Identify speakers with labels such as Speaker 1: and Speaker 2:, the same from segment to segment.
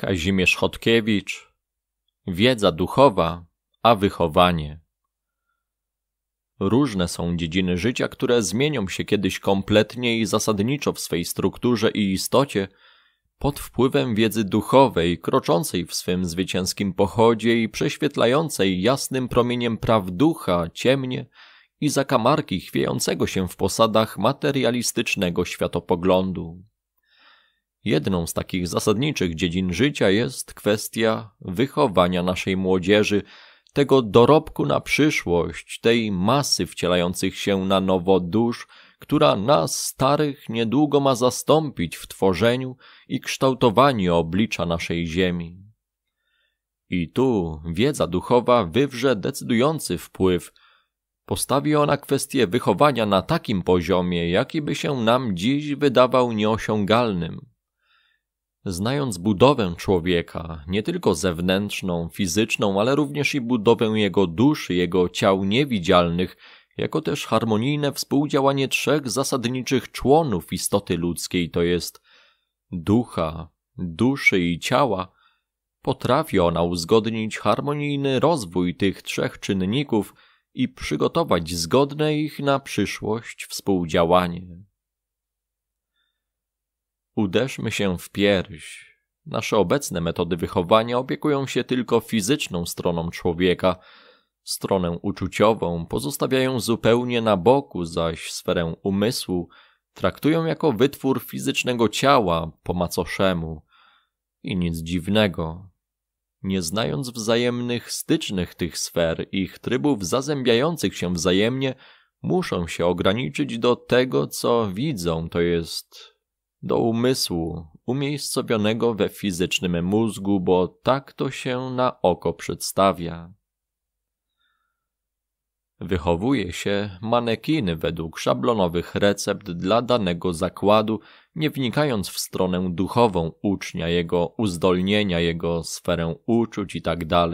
Speaker 1: Kazimierz Chodkiewicz Wiedza duchowa, a wychowanie. Różne są dziedziny życia, które zmienią się kiedyś kompletnie i zasadniczo w swej strukturze i istocie pod wpływem wiedzy duchowej, kroczącej w swym zwycięskim pochodzie i prześwietlającej jasnym promieniem praw ducha, ciemnie i zakamarki chwiejącego się w posadach materialistycznego światopoglądu. Jedną z takich zasadniczych dziedzin życia jest kwestia wychowania naszej młodzieży, tego dorobku na przyszłość, tej masy wcielających się na nowo dusz, która nas starych niedługo ma zastąpić w tworzeniu i kształtowaniu oblicza naszej ziemi. I tu wiedza duchowa wywrze decydujący wpływ. Postawi ona kwestię wychowania na takim poziomie, jaki by się nam dziś wydawał nieosiągalnym. Znając budowę człowieka, nie tylko zewnętrzną, fizyczną, ale również i budowę jego duszy, jego ciał niewidzialnych, jako też harmonijne współdziałanie trzech zasadniczych członów istoty ludzkiej, to jest ducha, duszy i ciała, potrafi ona uzgodnić harmonijny rozwój tych trzech czynników i przygotować zgodne ich na przyszłość współdziałanie. Uderzmy się w pierś. Nasze obecne metody wychowania opiekują się tylko fizyczną stroną człowieka. Stronę uczuciową pozostawiają zupełnie na boku, zaś sferę umysłu traktują jako wytwór fizycznego ciała po macoszemu. I nic dziwnego. Nie znając wzajemnych stycznych tych sfer, ich trybów zazębiających się wzajemnie, muszą się ograniczyć do tego, co widzą, to jest do umysłu umiejscowionego we fizycznym mózgu, bo tak to się na oko przedstawia. Wychowuje się manekiny według szablonowych recept dla danego zakładu, nie wnikając w stronę duchową ucznia, jego uzdolnienia, jego sferę uczuć itd. Tak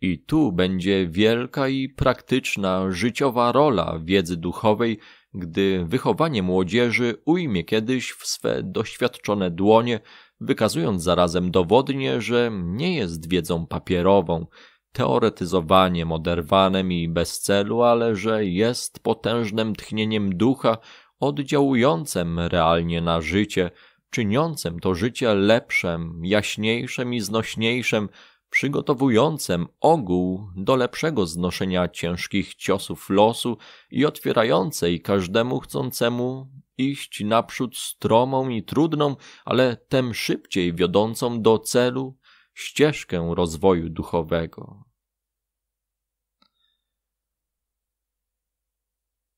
Speaker 1: I tu będzie wielka i praktyczna, życiowa rola wiedzy duchowej, gdy wychowanie młodzieży ujmie kiedyś w swe doświadczone dłonie, wykazując zarazem dowodnie, że nie jest wiedzą papierową, teoretyzowaniem oderwanym i bez celu, ale że jest potężnym tchnieniem ducha oddziałującym realnie na życie, czyniącym to życie lepszym, jaśniejszym i znośniejszym, przygotowującym ogół do lepszego znoszenia ciężkich ciosów losu i otwierającej każdemu chcącemu iść naprzód stromą i trudną, ale tem szybciej wiodącą do celu ścieżkę rozwoju duchowego.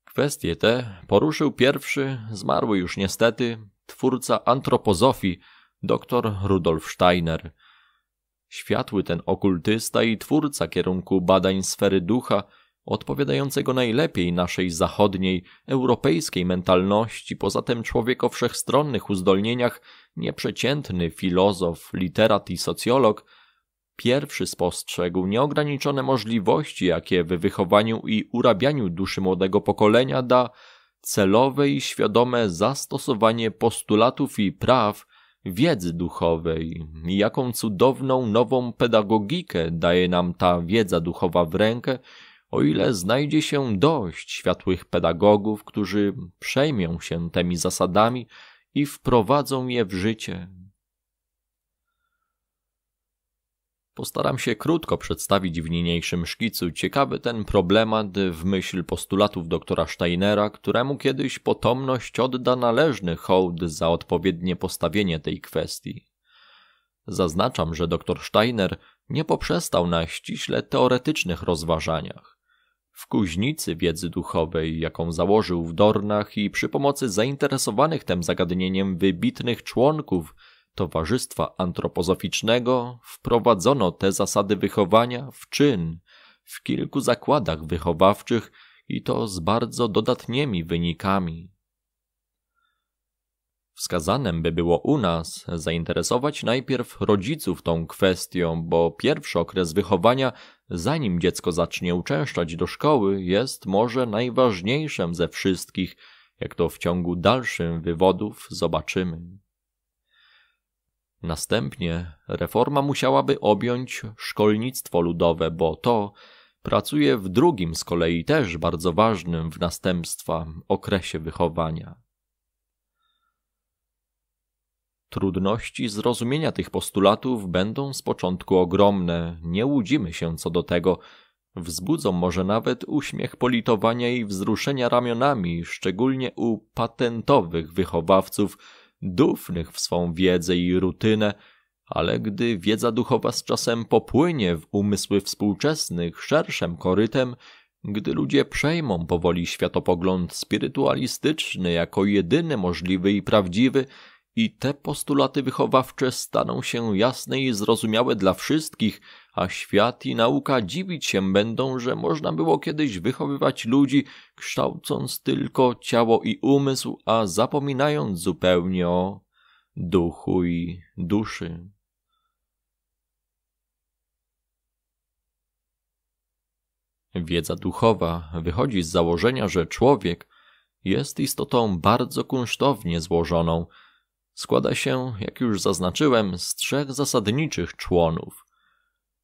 Speaker 1: Kwestie te poruszył pierwszy, zmarły już niestety, twórca antropozofii, dr Rudolf Steiner – Światły ten okultysta i twórca kierunku badań sfery ducha, odpowiadającego najlepiej naszej zachodniej, europejskiej mentalności, poza tym człowiek o wszechstronnych uzdolnieniach, nieprzeciętny filozof, literat i socjolog, pierwszy spostrzegł nieograniczone możliwości, jakie w wychowaniu i urabianiu duszy młodego pokolenia da celowe i świadome zastosowanie postulatów i praw, wiedzy duchowej. i Jaką cudowną nową pedagogikę daje nam ta wiedza duchowa w rękę, o ile znajdzie się dość światłych pedagogów, którzy przejmią się tymi zasadami i wprowadzą je w życie. Postaram się krótko przedstawić w niniejszym szkicu ciekawy ten problemat w myśl postulatów doktora Steinera, któremu kiedyś potomność odda należny hołd za odpowiednie postawienie tej kwestii. Zaznaczam, że doktor Steiner nie poprzestał na ściśle teoretycznych rozważaniach. W kuźnicy wiedzy duchowej, jaką założył w Dornach i przy pomocy zainteresowanych tym zagadnieniem wybitnych członków – Towarzystwa Antropozoficznego wprowadzono te zasady wychowania w czyn w kilku zakładach wychowawczych i to z bardzo dodatnimi wynikami. Wskazanem by było u nas zainteresować najpierw rodziców tą kwestią, bo pierwszy okres wychowania, zanim dziecko zacznie uczęszczać do szkoły, jest może najważniejszym ze wszystkich, jak to w ciągu dalszym wywodów zobaczymy. Następnie reforma musiałaby objąć szkolnictwo ludowe, bo to pracuje w drugim z kolei też bardzo ważnym w następstwa okresie wychowania. Trudności zrozumienia tych postulatów będą z początku ogromne, nie łudzimy się co do tego. Wzbudzą może nawet uśmiech politowania i wzruszenia ramionami, szczególnie u patentowych wychowawców, dufnych w swą wiedzę i rutynę, ale gdy wiedza duchowa z czasem popłynie w umysły współczesnych szerszym korytem, gdy ludzie przejmą powoli światopogląd spirytualistyczny jako jedyny możliwy i prawdziwy, i te postulaty wychowawcze staną się jasne i zrozumiałe dla wszystkich, a świat i nauka dziwić się będą, że można było kiedyś wychowywać ludzi, kształcąc tylko ciało i umysł, a zapominając zupełnie o duchu i duszy. Wiedza duchowa wychodzi z założenia, że człowiek jest istotą bardzo kunsztownie złożoną. Składa się, jak już zaznaczyłem, z trzech zasadniczych członów: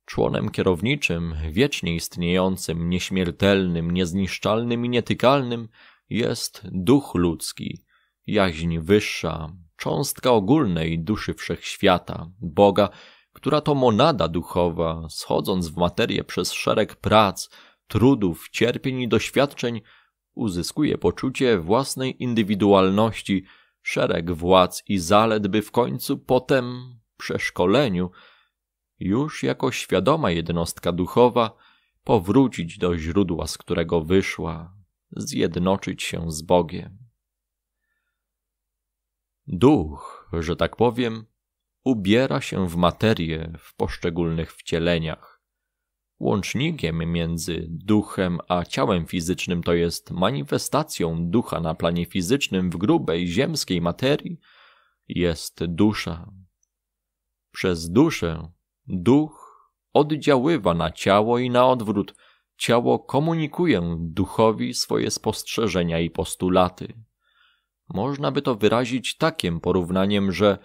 Speaker 1: członem kierowniczym, wiecznie istniejącym, nieśmiertelnym, niezniszczalnym i nietykalnym jest duch ludzki, jaźń wyższa, cząstka ogólnej duszy wszechświata, Boga, która to monada duchowa, schodząc w materię przez szereg prac, trudów, cierpień i doświadczeń, uzyskuje poczucie własnej indywidualności, szereg władz i zalet, by w końcu potem, przeszkoleniu, już jako świadoma jednostka duchowa, powrócić do źródła, z którego wyszła, zjednoczyć się z Bogiem. Duch, że tak powiem, ubiera się w materię w poszczególnych wcieleniach. Łącznikiem między duchem a ciałem fizycznym, to jest manifestacją ducha na planie fizycznym w grubej ziemskiej materii, jest dusza. Przez duszę Duch oddziaływa na ciało i na odwrót. Ciało komunikuje duchowi swoje spostrzeżenia i postulaty. Można by to wyrazić takim porównaniem, że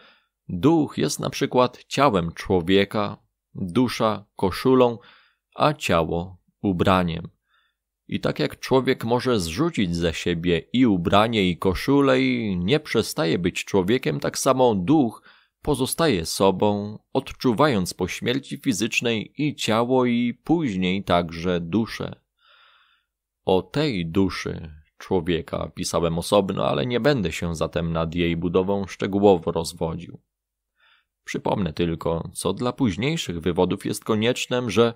Speaker 1: duch jest na przykład ciałem człowieka, dusza koszulą, a ciało ubraniem. I tak jak człowiek może zrzucić ze siebie i ubranie, i koszulę, i nie przestaje być człowiekiem, tak samo duch pozostaje sobą, odczuwając po śmierci fizycznej i ciało, i później także duszę. O tej duszy człowieka pisałem osobno, ale nie będę się zatem nad jej budową szczegółowo rozwodził. Przypomnę tylko, co dla późniejszych wywodów jest koniecznym, że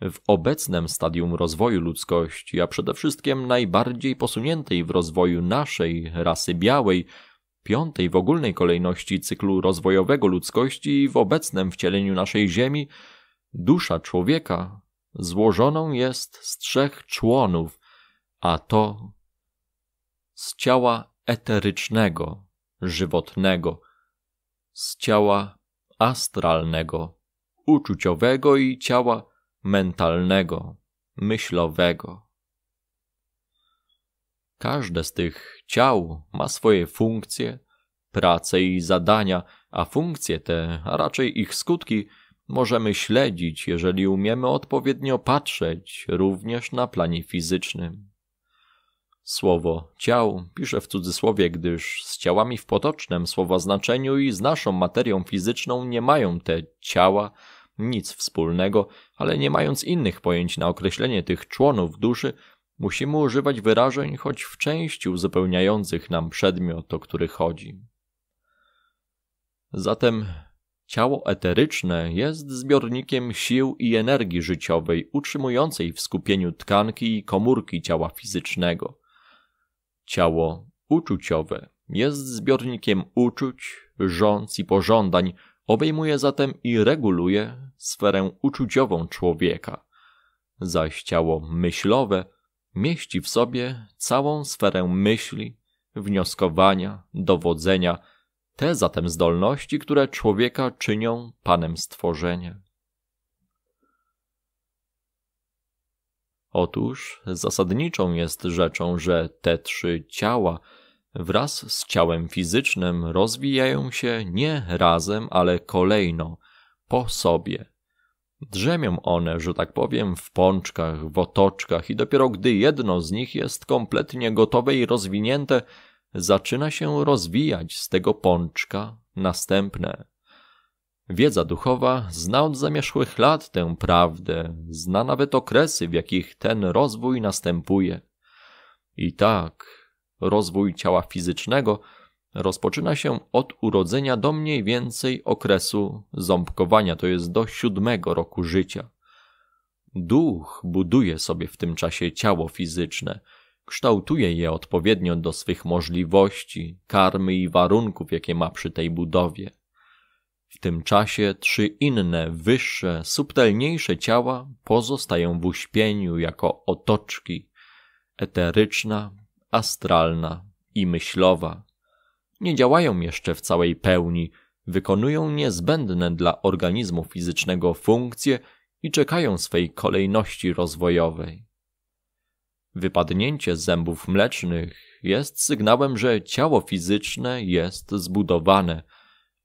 Speaker 1: w obecnym stadium rozwoju ludzkości, a przede wszystkim najbardziej posuniętej w rozwoju naszej rasy białej, piątej w ogólnej kolejności cyklu rozwojowego ludzkości w obecnym wcieleniu naszej Ziemi, dusza człowieka złożoną jest z trzech członów, a to z ciała eterycznego, żywotnego, z ciała astralnego, uczuciowego i ciała mentalnego, myślowego. Każde z tych ciał ma swoje funkcje, prace i zadania, a funkcje te, a raczej ich skutki, możemy śledzić, jeżeli umiemy odpowiednio patrzeć również na planie fizycznym. Słowo ciał pisze w cudzysłowie, gdyż z ciałami w potocznym słowa znaczeniu i z naszą materią fizyczną nie mają te ciała nic wspólnego, ale nie mając innych pojęć na określenie tych członów duszy, Musimy używać wyrażeń choć w części uzupełniających nam przedmiot, o który chodzi. Zatem ciało eteryczne jest zbiornikiem sił i energii życiowej utrzymującej w skupieniu tkanki i komórki ciała fizycznego. Ciało uczuciowe jest zbiornikiem uczuć, rządz i pożądań, obejmuje zatem i reguluje sferę uczuciową człowieka, zaś ciało myślowe – mieści w sobie całą sferę myśli, wnioskowania, dowodzenia, te zatem zdolności, które człowieka czynią panem stworzenia. Otóż zasadniczą jest rzeczą, że te trzy ciała wraz z ciałem fizycznym rozwijają się nie razem, ale kolejno, po sobie – Drzemią one, że tak powiem, w pączkach, w otoczkach i dopiero gdy jedno z nich jest kompletnie gotowe i rozwinięte, zaczyna się rozwijać z tego pączka następne. Wiedza duchowa zna od zamierzchłych lat tę prawdę, zna nawet okresy, w jakich ten rozwój następuje. I tak, rozwój ciała fizycznego – rozpoczyna się od urodzenia do mniej więcej okresu ząbkowania, to jest do siódmego roku życia. Duch buduje sobie w tym czasie ciało fizyczne, kształtuje je odpowiednio do swych możliwości, karmy i warunków, jakie ma przy tej budowie. W tym czasie trzy inne, wyższe, subtelniejsze ciała pozostają w uśpieniu jako otoczki eteryczna, astralna i myślowa nie działają jeszcze w całej pełni, wykonują niezbędne dla organizmu fizycznego funkcje i czekają swej kolejności rozwojowej. Wypadnięcie zębów mlecznych jest sygnałem, że ciało fizyczne jest zbudowane.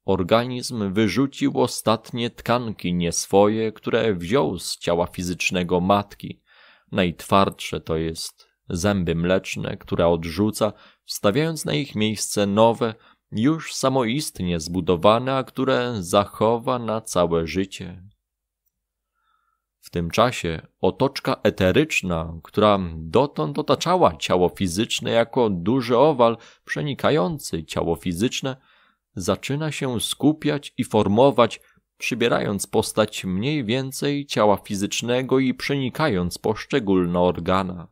Speaker 1: Organizm wyrzucił ostatnie tkanki nieswoje, które wziął z ciała fizycznego matki. Najtwardsze to jest zęby mleczne, które odrzuca, wstawiając na ich miejsce nowe, już samoistnie zbudowane, a które zachowa na całe życie. W tym czasie otoczka eteryczna, która dotąd otaczała ciało fizyczne jako duży owal przenikający ciało fizyczne, zaczyna się skupiać i formować, przybierając postać mniej więcej ciała fizycznego i przenikając poszczególne organa.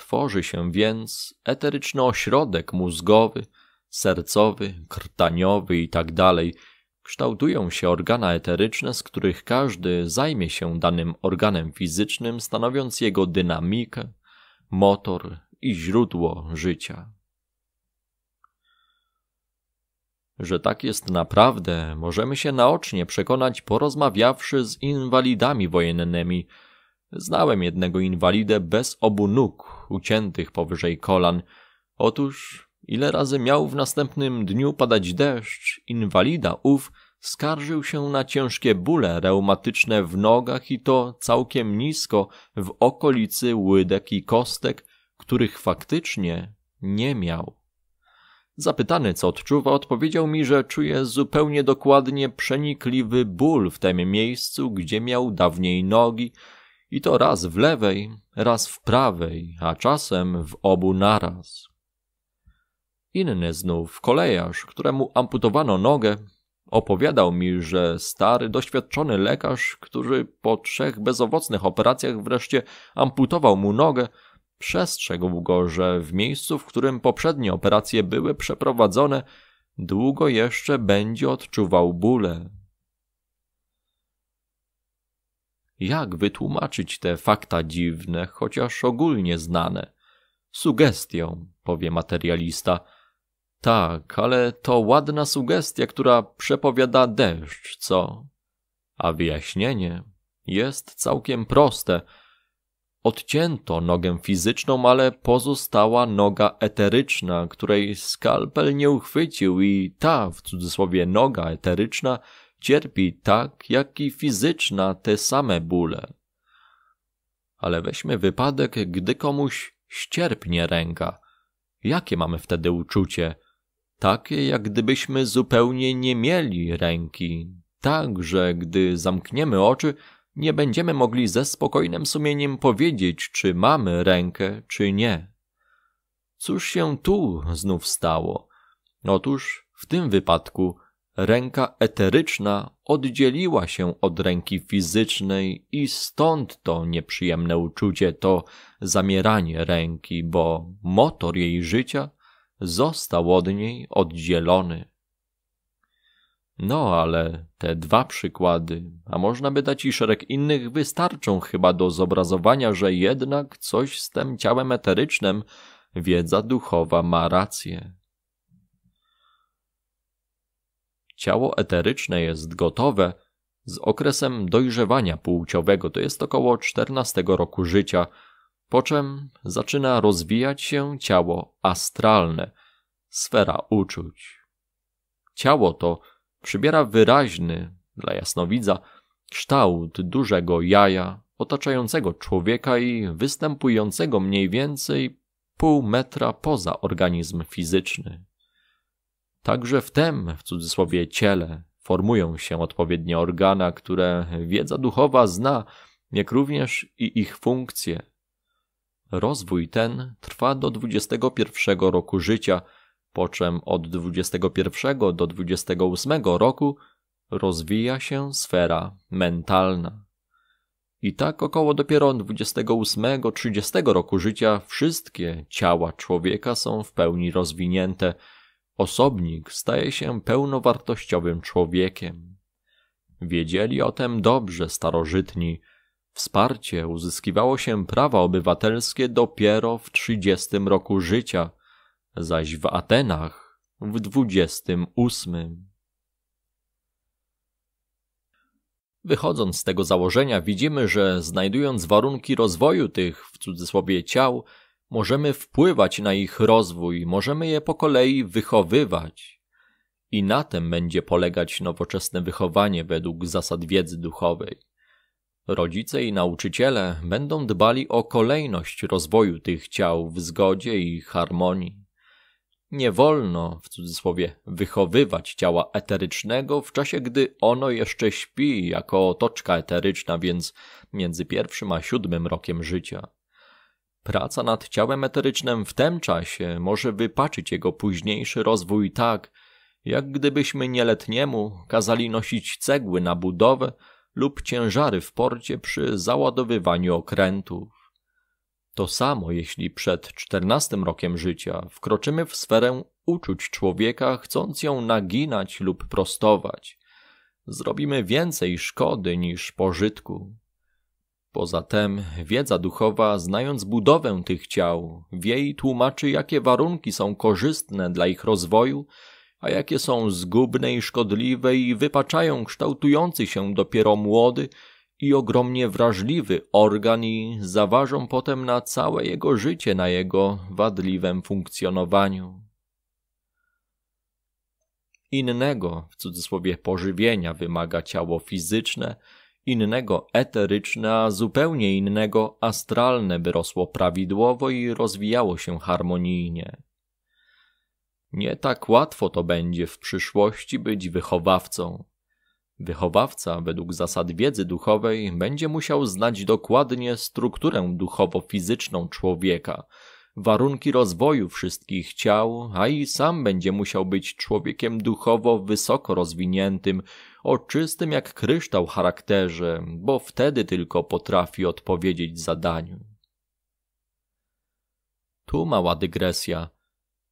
Speaker 1: Tworzy się więc eteryczny ośrodek mózgowy, sercowy, krtaniowy itd. Tak Kształtują się organa eteryczne, z których każdy zajmie się danym organem fizycznym, stanowiąc jego dynamikę, motor i źródło życia. Że tak jest naprawdę, możemy się naocznie przekonać porozmawiawszy z inwalidami wojennymi, Znałem jednego inwalidę bez obu nóg, uciętych powyżej kolan. Otóż, ile razy miał w następnym dniu padać deszcz, inwalida ów skarżył się na ciężkie bóle reumatyczne w nogach i to całkiem nisko w okolicy łydek i kostek, których faktycznie nie miał. Zapytany, co odczuwa, odpowiedział mi, że czuje zupełnie dokładnie przenikliwy ból w tym miejscu, gdzie miał dawniej nogi, i to raz w lewej, raz w prawej, a czasem w obu naraz. Inny znów, kolejarz, któremu amputowano nogę, opowiadał mi, że stary, doświadczony lekarz, który po trzech bezowocnych operacjach wreszcie amputował mu nogę, przestrzegł go, że w miejscu, w którym poprzednie operacje były przeprowadzone, długo jeszcze będzie odczuwał bóle, Jak wytłumaczyć te fakta dziwne, chociaż ogólnie znane? Sugestią, powie materialista. Tak, ale to ładna sugestia, która przepowiada deszcz, co? A wyjaśnienie jest całkiem proste. Odcięto nogę fizyczną, ale pozostała noga eteryczna, której skalpel nie uchwycił i ta, w cudzysłowie noga eteryczna, cierpi tak, jak i fizyczna te same bóle. Ale weźmy wypadek, gdy komuś ścierpnie ręka. Jakie mamy wtedy uczucie? Takie, jak gdybyśmy zupełnie nie mieli ręki. Tak, że gdy zamkniemy oczy, nie będziemy mogli ze spokojnym sumieniem powiedzieć, czy mamy rękę, czy nie. Cóż się tu znów stało? Otóż w tym wypadku Ręka eteryczna oddzieliła się od ręki fizycznej i stąd to nieprzyjemne uczucie, to zamieranie ręki, bo motor jej życia został od niej oddzielony. No ale te dwa przykłady, a można by dać i szereg innych, wystarczą chyba do zobrazowania, że jednak coś z tym ciałem eterycznym wiedza duchowa ma rację. ciało eteryczne jest gotowe z okresem dojrzewania płciowego, to jest około 14 roku życia, po czym zaczyna rozwijać się ciało astralne, sfera uczuć. Ciało to przybiera wyraźny, dla jasnowidza, kształt dużego jaja otaczającego człowieka i występującego mniej więcej pół metra poza organizm fizyczny. Także w tem, w cudzysłowie, ciele formują się odpowiednie organa, które wiedza duchowa zna, jak również i ich funkcje. Rozwój ten trwa do 21 roku życia, po czym od 21 do 28 roku rozwija się sfera mentalna. I tak około dopiero 28-30 roku życia wszystkie ciała człowieka są w pełni rozwinięte – osobnik staje się pełnowartościowym człowiekiem. Wiedzieli o tym dobrze starożytni. Wsparcie uzyskiwało się prawa obywatelskie dopiero w 30 roku życia, zaś w Atenach w 28. Wychodząc z tego założenia, widzimy, że znajdując warunki rozwoju tych w cudzysłowie ciał, Możemy wpływać na ich rozwój, możemy je po kolei wychowywać. I na tym będzie polegać nowoczesne wychowanie według zasad wiedzy duchowej. Rodzice i nauczyciele będą dbali o kolejność rozwoju tych ciał w zgodzie i harmonii. Nie wolno, w cudzysłowie, wychowywać ciała eterycznego w czasie, gdy ono jeszcze śpi jako otoczka eteryczna, więc między pierwszym a siódmym rokiem życia. Praca nad ciałem eterycznym w tym czasie może wypaczyć jego późniejszy rozwój tak, jak gdybyśmy nieletniemu kazali nosić cegły na budowę lub ciężary w porcie przy załadowywaniu okrętów. To samo jeśli przed czternastym rokiem życia wkroczymy w sferę uczuć człowieka, chcąc ją naginać lub prostować. Zrobimy więcej szkody niż pożytku. Poza tym wiedza duchowa, znając budowę tych ciał, w jej tłumaczy, jakie warunki są korzystne dla ich rozwoju, a jakie są zgubne i szkodliwe i wypaczają kształtujący się dopiero młody i ogromnie wrażliwy organ i zaważą potem na całe jego życie, na jego wadliwym funkcjonowaniu. Innego, w cudzysłowie, pożywienia wymaga ciało fizyczne – innego eteryczne, a zupełnie innego astralne, by rosło prawidłowo i rozwijało się harmonijnie. Nie tak łatwo to będzie w przyszłości być wychowawcą. Wychowawca, według zasad wiedzy duchowej, będzie musiał znać dokładnie strukturę duchowo-fizyczną człowieka, warunki rozwoju wszystkich ciał, a i sam będzie musiał być człowiekiem duchowo wysoko rozwiniętym, o czystym jak kryształ charakterze, bo wtedy tylko potrafi odpowiedzieć zadaniu. Tu mała dygresja.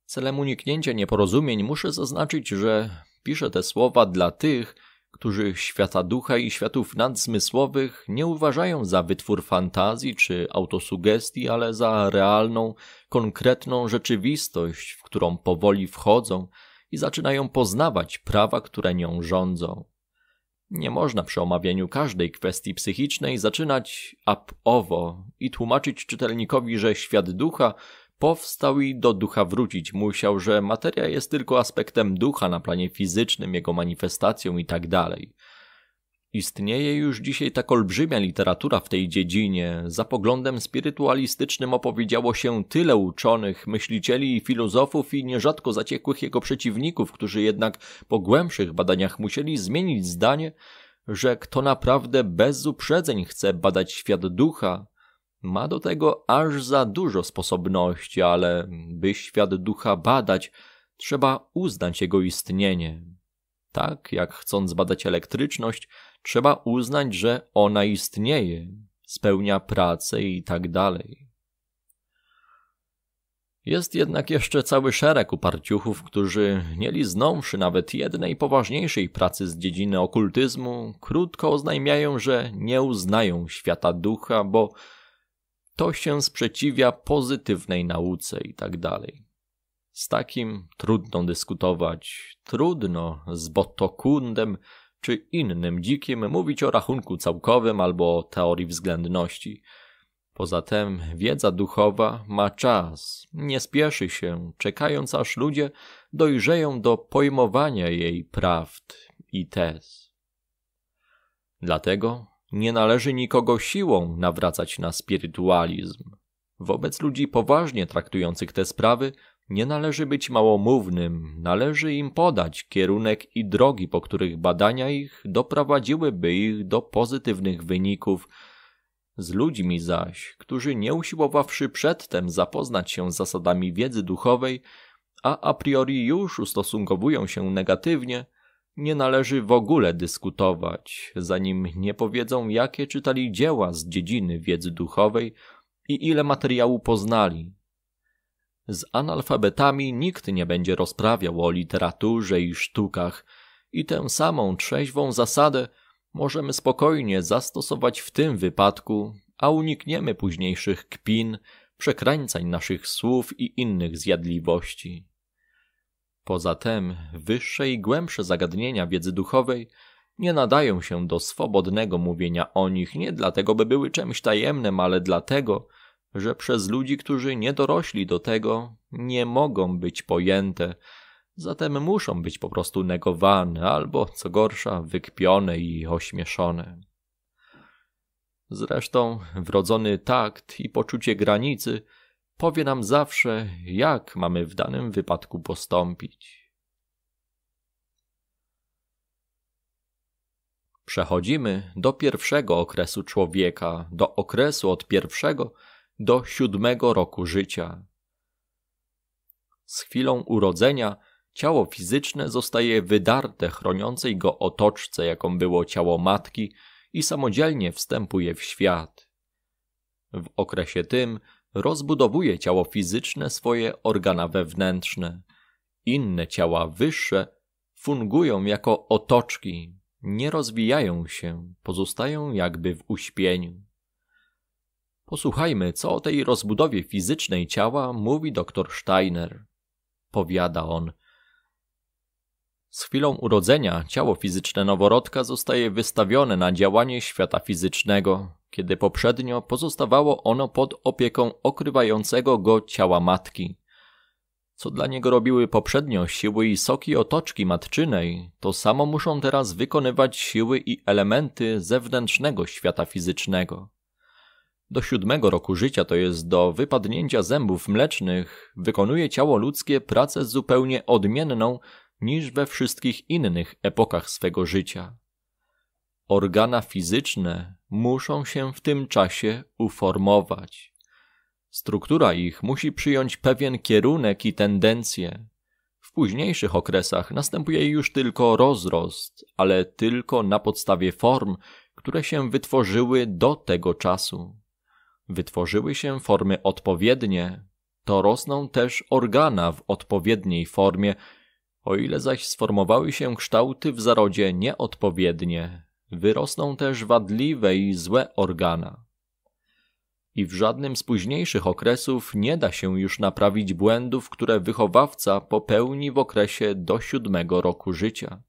Speaker 1: Celem uniknięcia nieporozumień muszę zaznaczyć, że piszę te słowa dla tych, którzy świata ducha i światów nadzmysłowych nie uważają za wytwór fantazji czy autosugestii, ale za realną, konkretną rzeczywistość, w którą powoli wchodzą i zaczynają poznawać prawa, które nią rządzą. Nie można przy omawianiu każdej kwestii psychicznej zaczynać ab owo i tłumaczyć czytelnikowi, że świat ducha powstał i do ducha wrócić musiał, że materia jest tylko aspektem ducha na planie fizycznym, jego manifestacją itd. Tak Istnieje już dzisiaj tak olbrzymia literatura w tej dziedzinie. Za poglądem spirytualistycznym opowiedziało się tyle uczonych, myślicieli i filozofów i nierzadko zaciekłych jego przeciwników, którzy jednak po głębszych badaniach musieli zmienić zdanie, że kto naprawdę bez uprzedzeń chce badać świat ducha, ma do tego aż za dużo sposobności, ale by świat ducha badać, trzeba uznać jego istnienie. Tak jak chcąc badać elektryczność, trzeba uznać, że ona istnieje, spełnia pracę i tak dalej. Jest jednak jeszcze cały szereg uparciuchów, którzy, nie liznąwszy nawet jednej poważniejszej pracy z dziedziny okultyzmu, krótko oznajmiają, że nie uznają świata ducha, bo to się sprzeciwia pozytywnej nauce i tak dalej. Z takim trudno dyskutować, trudno z Botokundem czy innym dzikiem mówić o rachunku całkowym albo o teorii względności. Poza tym wiedza duchowa ma czas, nie spieszy się, czekając aż ludzie dojrzeją do pojmowania jej prawd i tez. Dlatego nie należy nikogo siłą nawracać na spirytualizm. Wobec ludzi poważnie traktujących te sprawy nie należy być małomównym, należy im podać kierunek i drogi, po których badania ich doprowadziłyby ich do pozytywnych wyników. Z ludźmi zaś, którzy nie usiłowawszy przedtem zapoznać się z zasadami wiedzy duchowej, a a priori już ustosunkowują się negatywnie, nie należy w ogóle dyskutować, zanim nie powiedzą, jakie czytali dzieła z dziedziny wiedzy duchowej i ile materiału poznali. Z analfabetami nikt nie będzie rozprawiał o literaturze i sztukach, i tę samą trzeźwą zasadę możemy spokojnie zastosować w tym wypadku, a unikniemy późniejszych kpin, przekrańcań naszych słów i innych zjadliwości. Poza tym, wyższe i głębsze zagadnienia wiedzy duchowej nie nadają się do swobodnego mówienia o nich nie dlatego, by były czymś tajemnym, ale dlatego, że przez ludzi, którzy nie dorośli do tego, nie mogą być pojęte, zatem muszą być po prostu negowane albo, co gorsza, wykpione i ośmieszone. Zresztą wrodzony takt i poczucie granicy – powie nam zawsze, jak mamy w danym wypadku postąpić. Przechodzimy do pierwszego okresu człowieka, do okresu od pierwszego do siódmego roku życia. Z chwilą urodzenia ciało fizyczne zostaje wydarte chroniącej go otoczce, jaką było ciało matki, i samodzielnie wstępuje w świat. W okresie tym rozbudowuje ciało fizyczne swoje organa wewnętrzne. Inne ciała wyższe fungują jako otoczki, nie rozwijają się, pozostają jakby w uśpieniu. Posłuchajmy, co o tej rozbudowie fizycznej ciała mówi dr Steiner. Powiada on. Z chwilą urodzenia ciało fizyczne noworodka zostaje wystawione na działanie świata fizycznego, kiedy poprzednio pozostawało ono pod opieką okrywającego go ciała matki. Co dla niego robiły poprzednio siły i soki otoczki matczynej, to samo muszą teraz wykonywać siły i elementy zewnętrznego świata fizycznego. Do siódmego roku życia, to jest do wypadnięcia zębów mlecznych, wykonuje ciało ludzkie pracę zupełnie odmienną niż we wszystkich innych epokach swego życia. Organa fizyczne muszą się w tym czasie uformować. Struktura ich musi przyjąć pewien kierunek i tendencję. W późniejszych okresach następuje już tylko rozrost, ale tylko na podstawie form, które się wytworzyły do tego czasu. Wytworzyły się formy odpowiednie, to rosną też organa w odpowiedniej formie, o ile zaś sformowały się kształty w zarodzie nieodpowiednie, Wyrosną też wadliwe i złe organa. I w żadnym z późniejszych okresów nie da się już naprawić błędów, które wychowawca popełni w okresie do siódmego roku życia.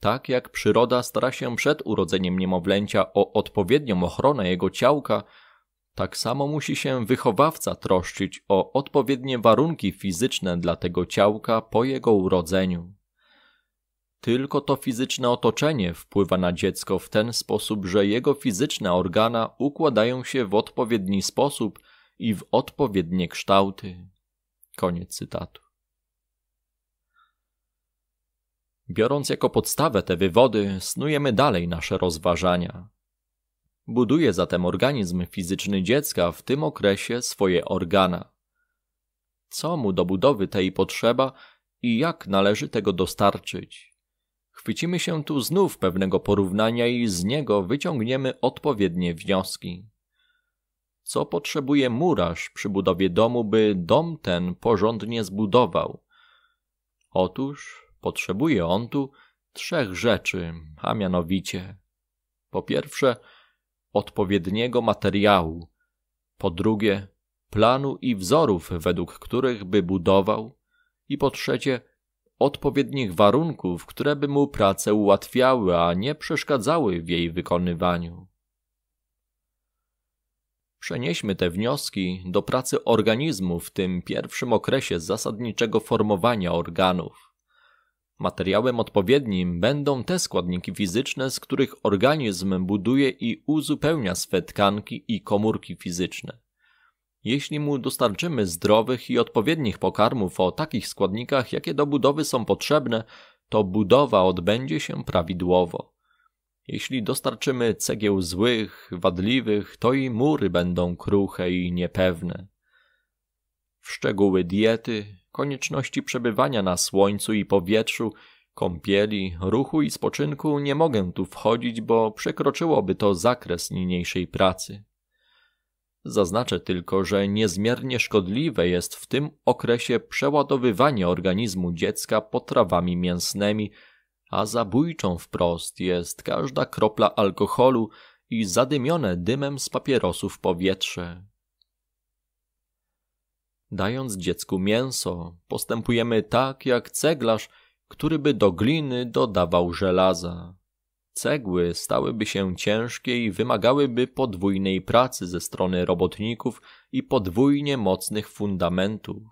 Speaker 1: Tak jak przyroda stara się przed urodzeniem niemowlęcia o odpowiednią ochronę jego ciałka, tak samo musi się wychowawca troszczyć o odpowiednie warunki fizyczne dla tego ciałka po jego urodzeniu. Tylko to fizyczne otoczenie wpływa na dziecko w ten sposób, że jego fizyczne organa układają się w odpowiedni sposób i w odpowiednie kształty. Koniec cytatu. Biorąc jako podstawę te wywody, snujemy dalej nasze rozważania. Buduje zatem organizm fizyczny dziecka w tym okresie swoje organa. Co mu do budowy tej potrzeba i jak należy tego dostarczyć? Chwycimy się tu znów pewnego porównania i z niego wyciągniemy odpowiednie wnioski. Co potrzebuje murarz przy budowie domu, by dom ten porządnie zbudował? Otóż potrzebuje on tu trzech rzeczy, a mianowicie po pierwsze odpowiedniego materiału, po drugie planu i wzorów, według których by budował, i po trzecie odpowiednich warunków, które by mu pracę ułatwiały, a nie przeszkadzały w jej wykonywaniu. Przenieśmy te wnioski do pracy organizmu w tym pierwszym okresie zasadniczego formowania organów. Materiałem odpowiednim będą te składniki fizyczne, z których organizm buduje i uzupełnia swe tkanki i komórki fizyczne. Jeśli mu dostarczymy zdrowych i odpowiednich pokarmów o takich składnikach, jakie do budowy są potrzebne, to budowa odbędzie się prawidłowo. Jeśli dostarczymy cegieł złych, wadliwych, to i mury będą kruche i niepewne. W szczegóły diety, konieczności przebywania na słońcu i powietrzu, kąpieli, ruchu i spoczynku nie mogę tu wchodzić, bo przekroczyłoby to zakres niniejszej pracy. Zaznaczę tylko, że niezmiernie szkodliwe jest w tym okresie przeładowywanie organizmu dziecka potrawami mięsnymi, a zabójczą wprost jest każda kropla alkoholu i zadymione dymem z papierosów powietrze. Dając dziecku mięso, postępujemy tak jak ceglarz, który by do gliny dodawał żelaza. Cegły stałyby się ciężkie i wymagałyby podwójnej pracy ze strony robotników i podwójnie mocnych fundamentów.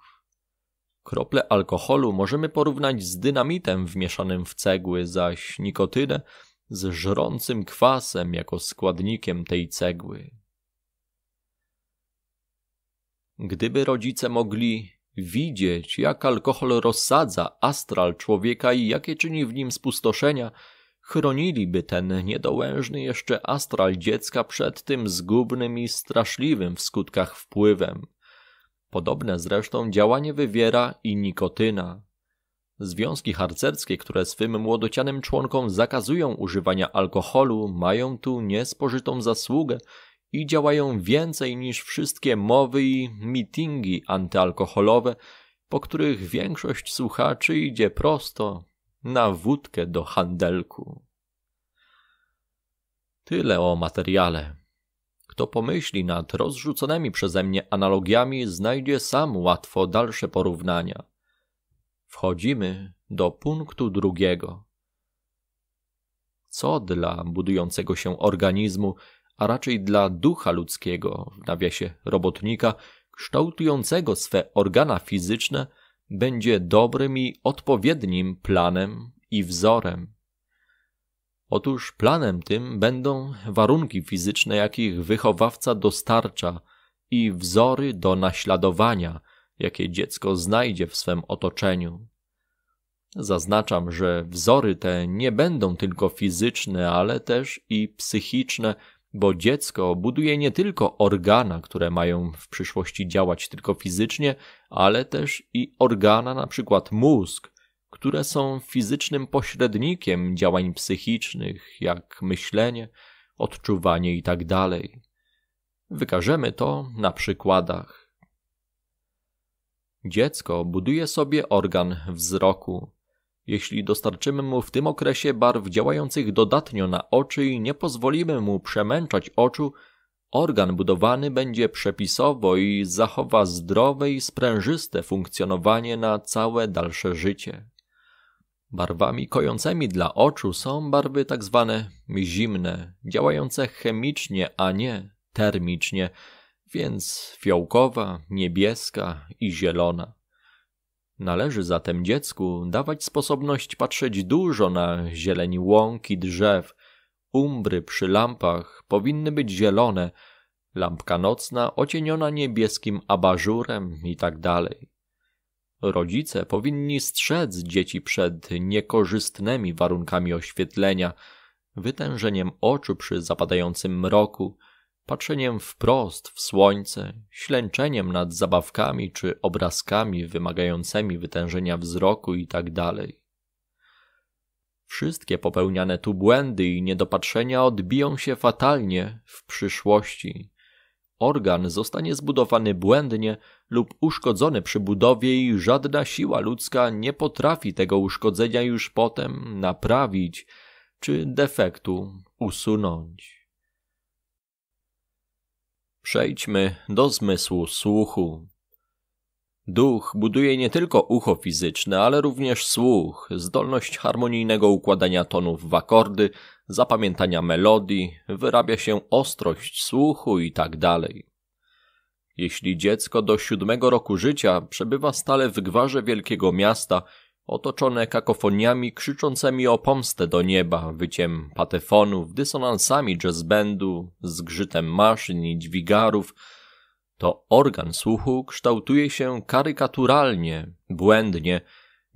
Speaker 1: Krople alkoholu możemy porównać z dynamitem wmieszanym w cegły, zaś nikotynę z żrącym kwasem jako składnikiem tej cegły. Gdyby rodzice mogli widzieć, jak alkohol rozsadza astral człowieka i jakie czyni w nim spustoszenia – Chroniliby ten niedołężny jeszcze astral dziecka przed tym zgubnym i straszliwym w skutkach wpływem. Podobne zresztą działanie wywiera i nikotyna. Związki harcerskie, które swym młodocianym członkom zakazują używania alkoholu, mają tu niespożytą zasługę i działają więcej niż wszystkie mowy i mitingi antyalkoholowe, po których większość słuchaczy idzie prosto, na wódkę do handelku. Tyle o materiale. Kto pomyśli nad rozrzuconymi przeze mnie analogiami, znajdzie sam łatwo dalsze porównania. Wchodzimy do punktu drugiego. Co dla budującego się organizmu, a raczej dla ducha ludzkiego, w nawiasie robotnika, kształtującego swe organa fizyczne – będzie dobrym i odpowiednim planem i wzorem. Otóż planem tym będą warunki fizyczne, jakich wychowawca dostarcza i wzory do naśladowania, jakie dziecko znajdzie w swym otoczeniu. Zaznaczam, że wzory te nie będą tylko fizyczne, ale też i psychiczne bo dziecko buduje nie tylko organa, które mają w przyszłości działać tylko fizycznie, ale też i organa, na przykład mózg, które są fizycznym pośrednikiem działań psychicznych, jak myślenie, odczuwanie itd. Tak Wykażemy to na przykładach. Dziecko buduje sobie organ wzroku, jeśli dostarczymy mu w tym okresie barw działających dodatnio na oczy i nie pozwolimy mu przemęczać oczu, organ budowany będzie przepisowo i zachowa zdrowe i sprężyste funkcjonowanie na całe dalsze życie. Barwami kojącymi dla oczu są barwy tak zwane zimne, działające chemicznie, a nie termicznie, więc fiołkowa, niebieska i zielona. Należy zatem dziecku dawać sposobność patrzeć dużo na zieleni łąki drzew. Umbry przy lampach powinny być zielone, lampka nocna ocieniona niebieskim abażurem itd. Tak Rodzice powinni strzec dzieci przed niekorzystnymi warunkami oświetlenia, wytężeniem oczu przy zapadającym mroku – patrzeniem wprost w słońce, ślęczeniem nad zabawkami czy obrazkami wymagającymi wytężenia wzroku itd. Tak Wszystkie popełniane tu błędy i niedopatrzenia odbiją się fatalnie w przyszłości. Organ zostanie zbudowany błędnie lub uszkodzony przy budowie i żadna siła ludzka nie potrafi tego uszkodzenia już potem naprawić czy defektu usunąć. Przejdźmy do zmysłu słuchu. Duch buduje nie tylko ucho fizyczne, ale również słuch, zdolność harmonijnego układania tonów w akordy, zapamiętania melodii, wyrabia się ostrość słuchu itd. Tak Jeśli dziecko do siódmego roku życia przebywa stale w gwarze wielkiego miasta otoczone kakofoniami krzyczącymi o pomstę do nieba, wyciem patefonów, dysonansami jazzbendu, zgrzytem maszyn i dźwigarów, to organ słuchu kształtuje się karykaturalnie, błędnie.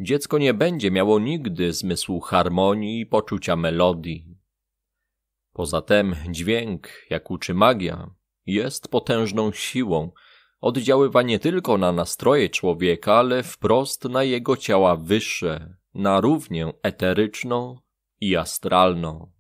Speaker 1: Dziecko nie będzie miało nigdy zmysłu harmonii i poczucia melodii. Poza tym dźwięk, jak uczy magia, jest potężną siłą – oddziaływa nie tylko na nastroje człowieka, ale wprost na jego ciała wyższe, na równię eteryczną i astralną.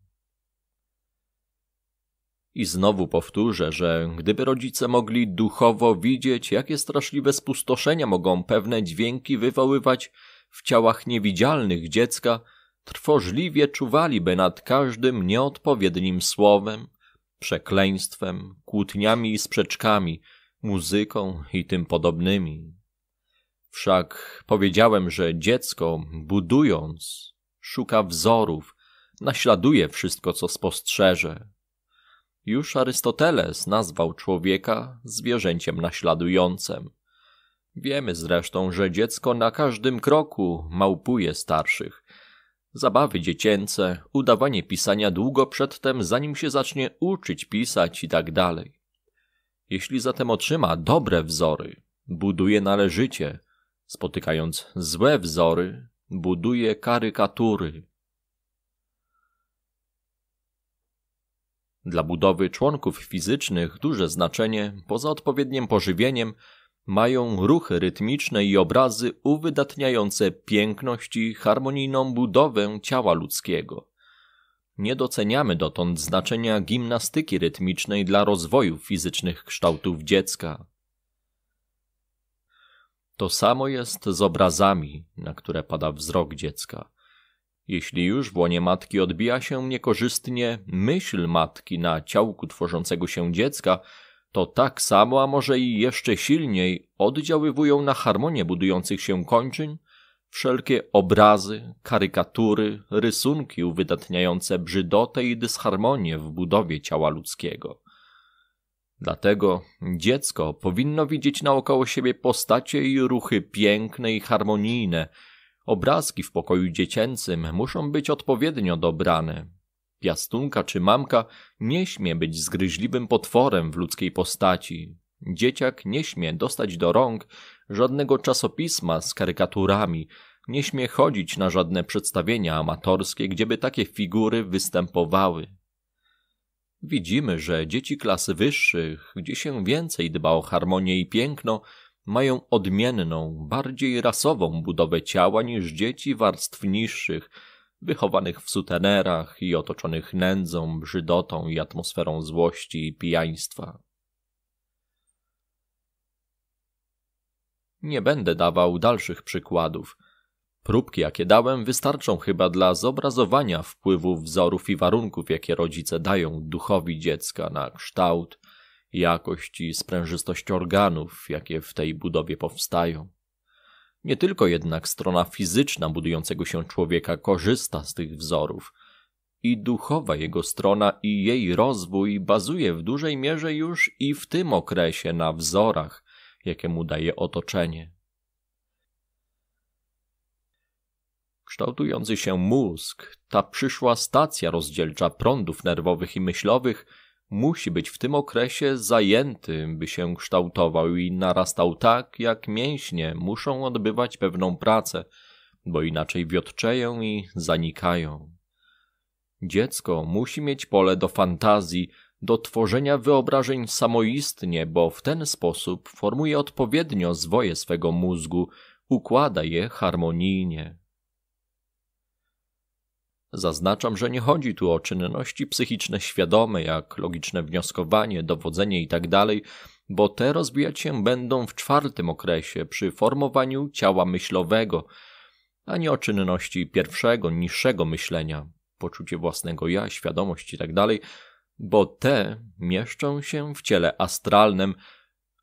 Speaker 1: I znowu powtórzę, że gdyby rodzice mogli duchowo widzieć, jakie straszliwe spustoszenia mogą pewne dźwięki wywoływać w ciałach niewidzialnych dziecka, trwożliwie czuwaliby nad każdym nieodpowiednim słowem, przekleństwem, kłótniami i sprzeczkami – muzyką i tym podobnymi. Wszak powiedziałem, że dziecko, budując, szuka wzorów, naśladuje wszystko, co spostrzeże. Już Arystoteles nazwał człowieka zwierzęciem naśladującym. Wiemy zresztą, że dziecko na każdym kroku małpuje starszych. Zabawy dziecięce, udawanie pisania długo przedtem, zanim się zacznie uczyć pisać i tak dalej. Jeśli zatem otrzyma dobre wzory, buduje należycie, spotykając złe wzory, buduje karykatury. Dla budowy członków fizycznych duże znaczenie, poza odpowiednim pożywieniem, mają ruchy rytmiczne i obrazy uwydatniające piękność i harmonijną budowę ciała ludzkiego. Nie doceniamy dotąd znaczenia gimnastyki rytmicznej dla rozwoju fizycznych kształtów dziecka. To samo jest z obrazami, na które pada wzrok dziecka. Jeśli już w łonie matki odbija się niekorzystnie myśl matki na ciałku tworzącego się dziecka, to tak samo, a może i jeszcze silniej oddziaływują na harmonię budujących się kończyn Wszelkie obrazy, karykatury, rysunki uwydatniające brzydotę i dysharmonię w budowie ciała ludzkiego. Dlatego dziecko powinno widzieć naokoło siebie postacie i ruchy piękne i harmonijne. Obrazki w pokoju dziecięcym muszą być odpowiednio dobrane. Piastunka czy mamka nie śmie być zgryźliwym potworem w ludzkiej postaci. Dzieciak nie śmie dostać do rąk żadnego czasopisma z karykaturami, nie śmie chodzić na żadne przedstawienia amatorskie, gdzieby takie figury występowały. Widzimy, że dzieci klasy wyższych, gdzie się więcej dba o harmonię i piękno, mają odmienną, bardziej rasową budowę ciała niż dzieci warstw niższych, wychowanych w sutenerach i otoczonych nędzą, brzydotą i atmosferą złości i pijaństwa. Nie będę dawał dalszych przykładów. Próbki, jakie dałem, wystarczą chyba dla zobrazowania wpływu wzorów i warunków, jakie rodzice dają duchowi dziecka na kształt, jakość i sprężystość organów, jakie w tej budowie powstają. Nie tylko jednak strona fizyczna budującego się człowieka korzysta z tych wzorów. I duchowa jego strona i jej rozwój bazuje w dużej mierze już i w tym okresie na wzorach, jakie mu daje otoczenie. Kształtujący się mózg, ta przyszła stacja rozdzielcza prądów nerwowych i myślowych, musi być w tym okresie zajęty, by się kształtował i narastał tak, jak mięśnie muszą odbywać pewną pracę, bo inaczej wiotczeją i zanikają. Dziecko musi mieć pole do fantazji, do tworzenia wyobrażeń samoistnie, bo w ten sposób formuje odpowiednio zwoje swego mózgu, układa je harmonijnie. Zaznaczam, że nie chodzi tu o czynności psychiczne świadome, jak logiczne wnioskowanie, dowodzenie itd., tak bo te rozwijać się będą w czwartym okresie przy formowaniu ciała myślowego, a nie o czynności pierwszego, niższego myślenia, poczucie własnego ja, świadomość itd., tak bo te mieszczą się w ciele astralnym,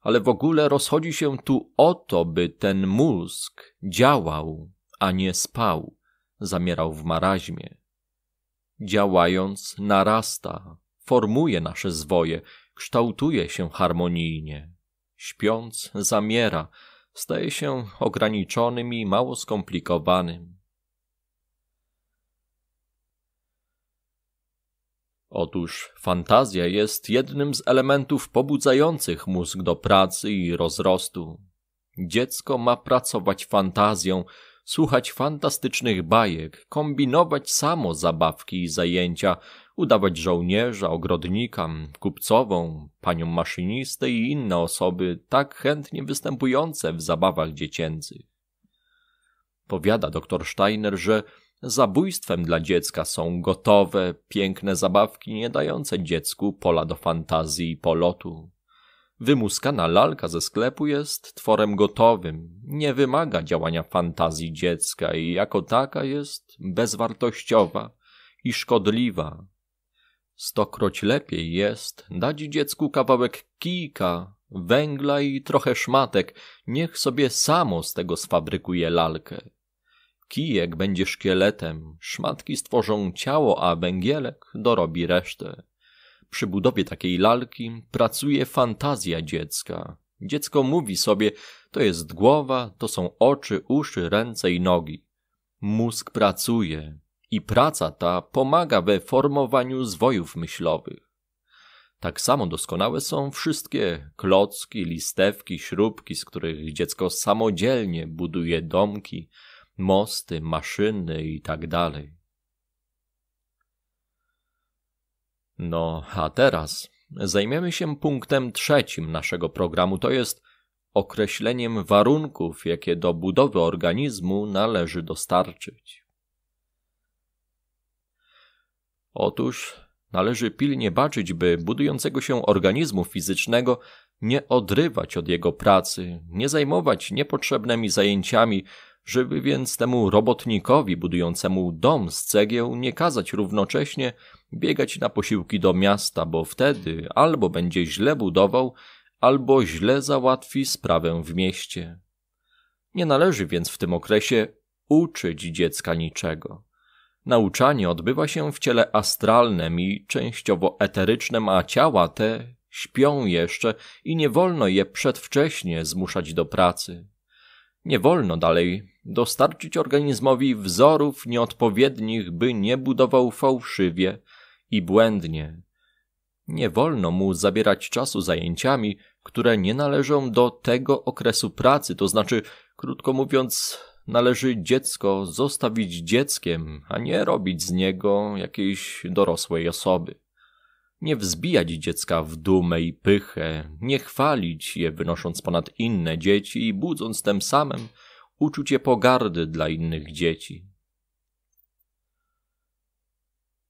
Speaker 1: ale w ogóle rozchodzi się tu o to, by ten mózg działał, a nie spał, zamierał w maraźmie. Działając, narasta, formuje nasze zwoje, kształtuje się harmonijnie. Śpiąc, zamiera, staje się ograniczonym i mało skomplikowanym. Otóż fantazja jest jednym z elementów pobudzających mózg do pracy i rozrostu. Dziecko ma pracować fantazją, słuchać fantastycznych bajek, kombinować samo zabawki i zajęcia, udawać żołnierza, ogrodnika, kupcową, panią maszynistę i inne osoby tak chętnie występujące w zabawach dziecięcych. Powiada dr Steiner, że zabójstwem dla dziecka są gotowe, piękne zabawki nie dające dziecku pola do fantazji i polotu. Wymuskana lalka ze sklepu jest tworem gotowym, nie wymaga działania fantazji dziecka i jako taka jest bezwartościowa i szkodliwa. Stokroć lepiej jest dać dziecku kawałek kijka, węgla i trochę szmatek, niech sobie samo z tego sfabrykuje lalkę. Kijek będzie szkieletem, szmatki stworzą ciało, a węgielek dorobi resztę. Przy budowie takiej lalki pracuje fantazja dziecka. Dziecko mówi sobie, to jest głowa, to są oczy, uszy, ręce i nogi. Mózg pracuje i praca ta pomaga we formowaniu zwojów myślowych. Tak samo doskonałe są wszystkie klocki, listewki, śrubki, z których dziecko samodzielnie buduje domki, mosty, maszyny i tak dalej. No, a teraz zajmiemy się punktem trzecim naszego programu, to jest określeniem warunków, jakie do budowy organizmu należy dostarczyć. Otóż należy pilnie baczyć, by budującego się organizmu fizycznego nie odrywać od jego pracy, nie zajmować niepotrzebnymi zajęciami, żeby więc temu robotnikowi budującemu dom z cegieł nie kazać równocześnie biegać na posiłki do miasta, bo wtedy albo będzie źle budował, albo źle załatwi sprawę w mieście. Nie należy więc w tym okresie uczyć dziecka niczego. Nauczanie odbywa się w ciele astralnym i częściowo eterycznym, a ciała te śpią jeszcze i nie wolno je przedwcześnie zmuszać do pracy. Nie wolno dalej dostarczyć organizmowi wzorów nieodpowiednich, by nie budował fałszywie i błędnie. Nie wolno mu zabierać czasu zajęciami, które nie należą do tego okresu pracy, to znaczy, krótko mówiąc, należy dziecko zostawić dzieckiem, a nie robić z niego jakiejś dorosłej osoby. Nie wzbijać dziecka w dumę i pychę, nie chwalić je wynosząc ponad inne dzieci i budząc tym samym uczucie pogardy dla innych dzieci.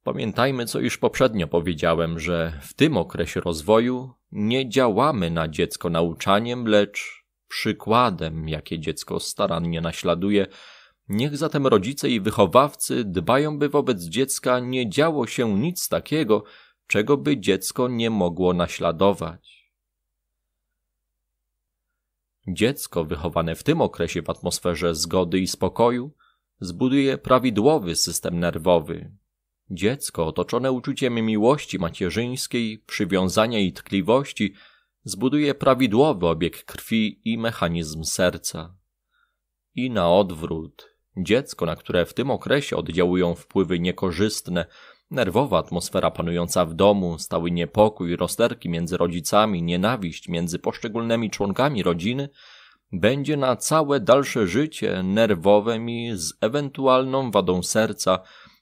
Speaker 1: Pamiętajmy, co już poprzednio powiedziałem, że w tym okresie rozwoju nie działamy na dziecko nauczaniem, lecz przykładem, jakie dziecko starannie naśladuje. Niech zatem rodzice i wychowawcy dbają, by wobec dziecka nie działo się nic takiego, czego by dziecko nie mogło naśladować. Dziecko wychowane w tym okresie w atmosferze zgody i spokoju zbuduje prawidłowy system nerwowy. Dziecko otoczone uczuciem miłości macierzyńskiej, przywiązania i tkliwości zbuduje prawidłowy obieg krwi i mechanizm serca. I na odwrót, dziecko, na które w tym okresie oddziałują wpływy niekorzystne, Nerwowa atmosfera panująca w domu, stały niepokój, rozterki między rodzicami, nienawiść między poszczególnymi członkami rodziny będzie na całe dalsze życie nerwowym i z ewentualną wadą serca,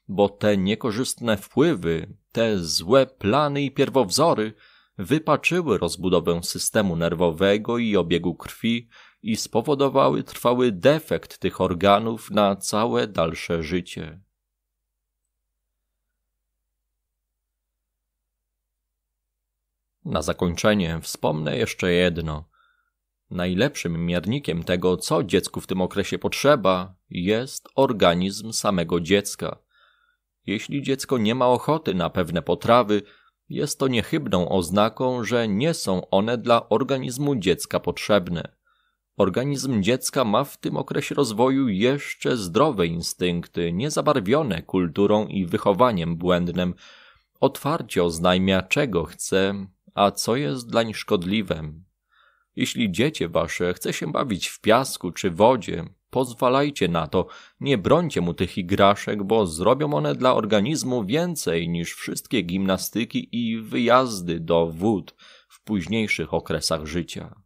Speaker 1: bo te niekorzystne wpływy, te złe plany i pierwowzory wypaczyły rozbudowę systemu nerwowego i obiegu krwi i spowodowały trwały defekt tych organów na całe dalsze życie. Na zakończenie wspomnę jeszcze jedno. Najlepszym miernikiem tego, co dziecku w tym okresie potrzeba, jest organizm samego dziecka. Jeśli dziecko nie ma ochoty na pewne potrawy, jest to niechybną oznaką, że nie są one dla organizmu dziecka potrzebne. Organizm dziecka ma w tym okresie rozwoju jeszcze zdrowe instynkty, niezabarwione kulturą i wychowaniem błędnym. Otwarcie oznajmia, czego chce, a co jest dlań szkodliwem. Jeśli dziecię wasze chce się bawić w piasku czy wodzie, pozwalajcie na to, nie brońcie mu tych igraszek, bo zrobią one dla organizmu więcej niż wszystkie gimnastyki i wyjazdy do wód w późniejszych okresach życia.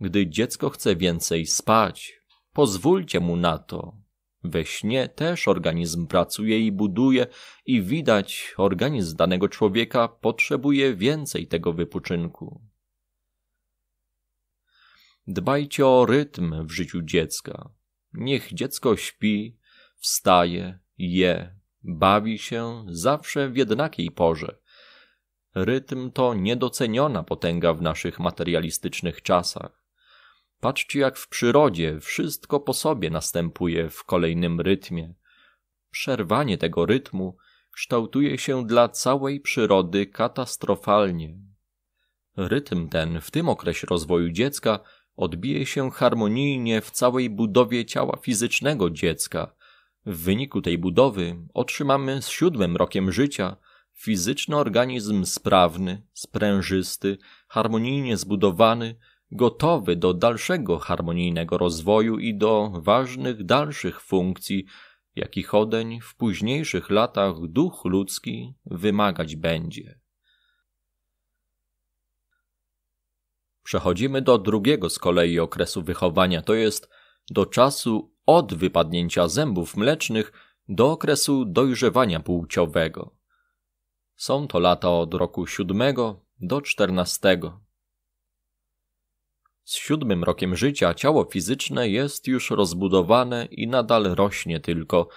Speaker 1: Gdy dziecko chce więcej spać, pozwólcie mu na to, we śnie też organizm pracuje i buduje, i widać, organizm danego człowieka potrzebuje więcej tego wypoczynku. Dbajcie o rytm w życiu dziecka. Niech dziecko śpi, wstaje, je, bawi się zawsze w jednakiej porze. Rytm to niedoceniona potęga w naszych materialistycznych czasach. Patrzcie, jak w przyrodzie wszystko po sobie następuje w kolejnym rytmie. Przerwanie tego rytmu kształtuje się dla całej przyrody katastrofalnie. Rytm ten w tym okresie rozwoju dziecka odbije się harmonijnie w całej budowie ciała fizycznego dziecka. W wyniku tej budowy otrzymamy z siódmym rokiem życia fizyczny organizm sprawny, sprężysty, harmonijnie zbudowany, gotowy do dalszego harmonijnego rozwoju i do ważnych dalszych funkcji, jakich odeń w późniejszych latach duch ludzki wymagać będzie. Przechodzimy do drugiego z kolei okresu wychowania, to jest do czasu od wypadnięcia zębów mlecznych do okresu dojrzewania płciowego. Są to lata od roku siódmego do czternastego. Z siódmym rokiem życia ciało fizyczne jest już rozbudowane i nadal rośnie tylko,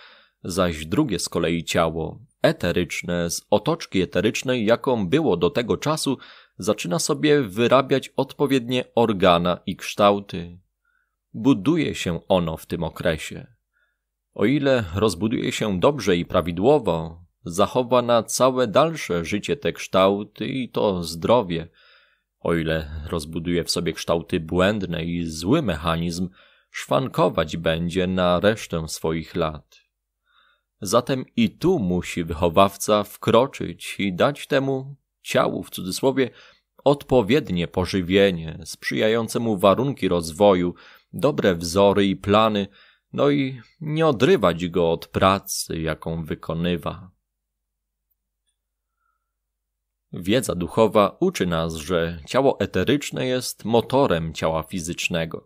Speaker 1: zaś drugie z kolei ciało, eteryczne, z otoczki eterycznej, jaką było do tego czasu, zaczyna sobie wyrabiać odpowiednie organa i kształty. Buduje się ono w tym okresie. O ile rozbuduje się dobrze i prawidłowo, zachowa na całe dalsze życie te kształty i to zdrowie – o ile rozbuduje w sobie kształty błędne i zły mechanizm, szwankować będzie na resztę swoich lat. Zatem i tu musi wychowawca wkroczyć i dać temu ciału w cudzysłowie odpowiednie pożywienie, sprzyjające mu warunki rozwoju, dobre wzory i plany, no i nie odrywać go od pracy, jaką wykonywa. Wiedza duchowa uczy nas, że ciało eteryczne jest motorem ciała fizycznego.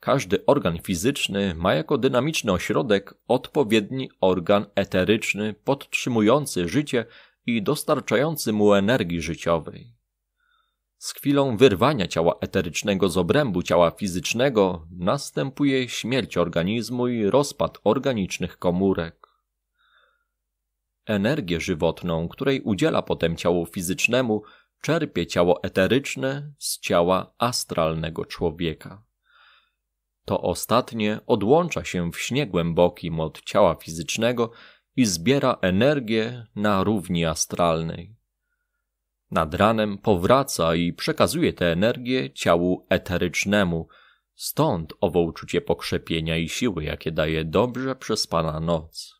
Speaker 1: Każdy organ fizyczny ma jako dynamiczny ośrodek odpowiedni organ eteryczny podtrzymujący życie i dostarczający mu energii życiowej. Z chwilą wyrwania ciała eterycznego z obrębu ciała fizycznego następuje śmierć organizmu i rozpad organicznych komórek. Energię żywotną, której udziela potem ciało fizycznemu, czerpie ciało eteryczne z ciała astralnego człowieka. To ostatnie odłącza się w śnie głębokim od ciała fizycznego i zbiera energię na równi astralnej. Nad ranem powraca i przekazuje tę energię ciału eterycznemu, stąd owo uczucie pokrzepienia i siły, jakie daje dobrze przespana noc.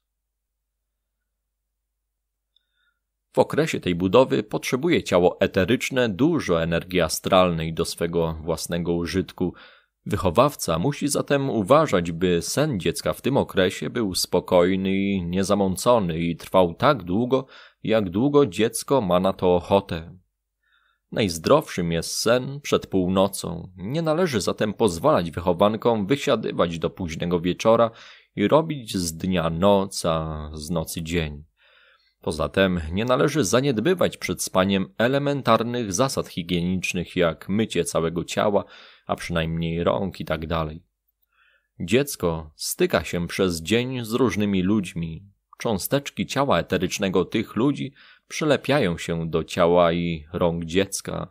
Speaker 1: W okresie tej budowy potrzebuje ciało eteryczne dużo energii astralnej do swego własnego użytku. Wychowawca musi zatem uważać, by sen dziecka w tym okresie był spokojny i niezamącony i trwał tak długo, jak długo dziecko ma na to ochotę. Najzdrowszym jest sen przed północą. Nie należy zatem pozwalać wychowankom wysiadywać do późnego wieczora i robić z dnia noc, a z nocy dzień. Poza tym nie należy zaniedbywać przed spaniem elementarnych zasad higienicznych jak mycie całego ciała, a przynajmniej rąk itd. Tak Dziecko styka się przez dzień z różnymi ludźmi. Cząsteczki ciała eterycznego tych ludzi przylepiają się do ciała i rąk dziecka.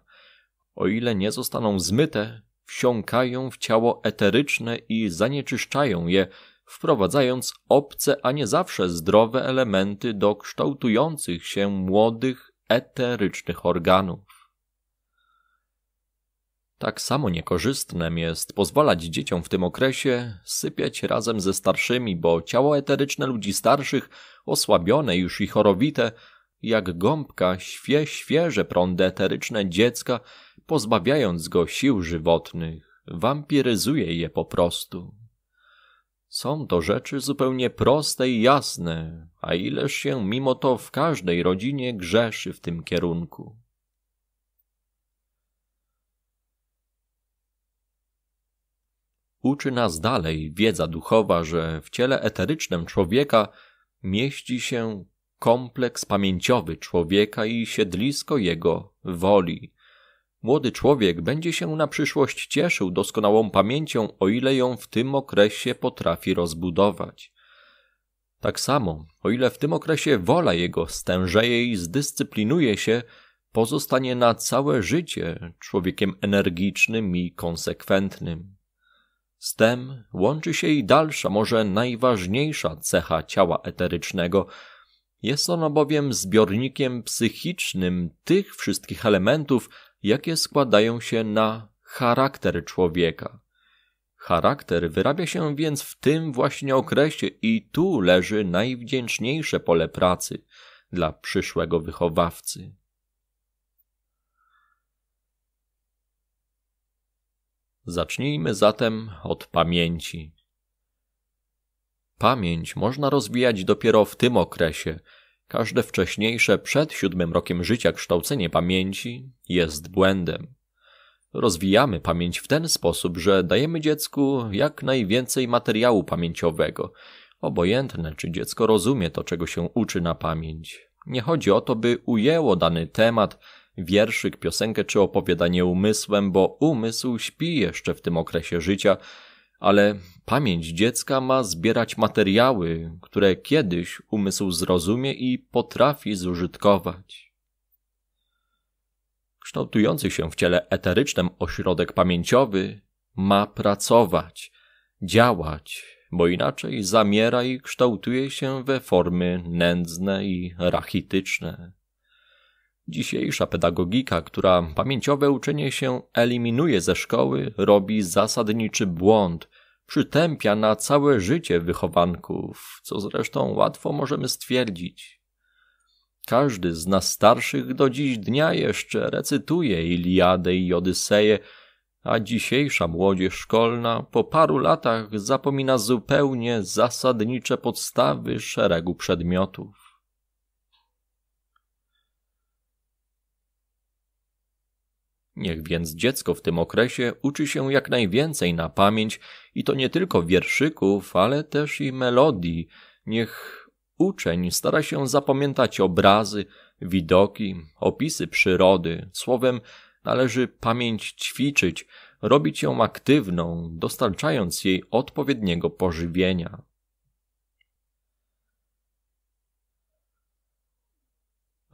Speaker 1: O ile nie zostaną zmyte, wsiąkają w ciało eteryczne i zanieczyszczają je wprowadzając obce, a nie zawsze zdrowe elementy do kształtujących się młodych, eterycznych organów. Tak samo niekorzystnym jest pozwalać dzieciom w tym okresie sypiać razem ze starszymi, bo ciało eteryczne ludzi starszych, osłabione już i chorowite, jak gąbka świe świeże prądy eteryczne dziecka, pozbawiając go sił żywotnych, wampiryzuje je po prostu. Są to rzeczy zupełnie proste i jasne, a ileż się mimo to w każdej rodzinie grzeszy w tym kierunku. Uczy nas dalej wiedza duchowa, że w ciele eterycznym człowieka mieści się kompleks pamięciowy człowieka i siedlisko jego woli. Młody człowiek będzie się na przyszłość cieszył doskonałą pamięcią, o ile ją w tym okresie potrafi rozbudować. Tak samo, o ile w tym okresie wola jego stężeje i zdyscyplinuje się, pozostanie na całe życie człowiekiem energicznym i konsekwentnym. Z tym łączy się i dalsza, może najważniejsza cecha ciała eterycznego. Jest ono bowiem zbiornikiem psychicznym tych wszystkich elementów, jakie składają się na charakter człowieka. Charakter wyrabia się więc w tym właśnie okresie i tu leży najwdzięczniejsze pole pracy dla przyszłego wychowawcy. Zacznijmy zatem od pamięci. Pamięć można rozwijać dopiero w tym okresie, Każde wcześniejsze przed siódmym rokiem życia kształcenie pamięci jest błędem. Rozwijamy pamięć w ten sposób, że dajemy dziecku jak najwięcej materiału pamięciowego. Obojętne, czy dziecko rozumie to, czego się uczy na pamięć. Nie chodzi o to, by ujęło dany temat, wierszyk, piosenkę czy opowiadanie umysłem, bo umysł śpi jeszcze w tym okresie życia, ale pamięć dziecka ma zbierać materiały, które kiedyś umysł zrozumie i potrafi zużytkować. Kształtujący się w ciele eterycznym ośrodek pamięciowy ma pracować, działać, bo inaczej zamiera i kształtuje się we formy nędzne i rachityczne. Dzisiejsza pedagogika, która pamięciowe uczenie się eliminuje ze szkoły, robi zasadniczy błąd, przytępia na całe życie wychowanków, co zresztą łatwo możemy stwierdzić. Każdy z nas starszych do dziś dnia jeszcze recytuje Iliadę i Odyseję, a dzisiejsza młodzież szkolna po paru latach zapomina zupełnie zasadnicze podstawy szeregu przedmiotów. Niech więc dziecko w tym okresie uczy się jak najwięcej na pamięć i to nie tylko wierszyków, ale też i melodii. Niech uczeń stara się zapamiętać obrazy, widoki, opisy przyrody. Słowem, należy pamięć ćwiczyć, robić ją aktywną, dostarczając jej odpowiedniego pożywienia.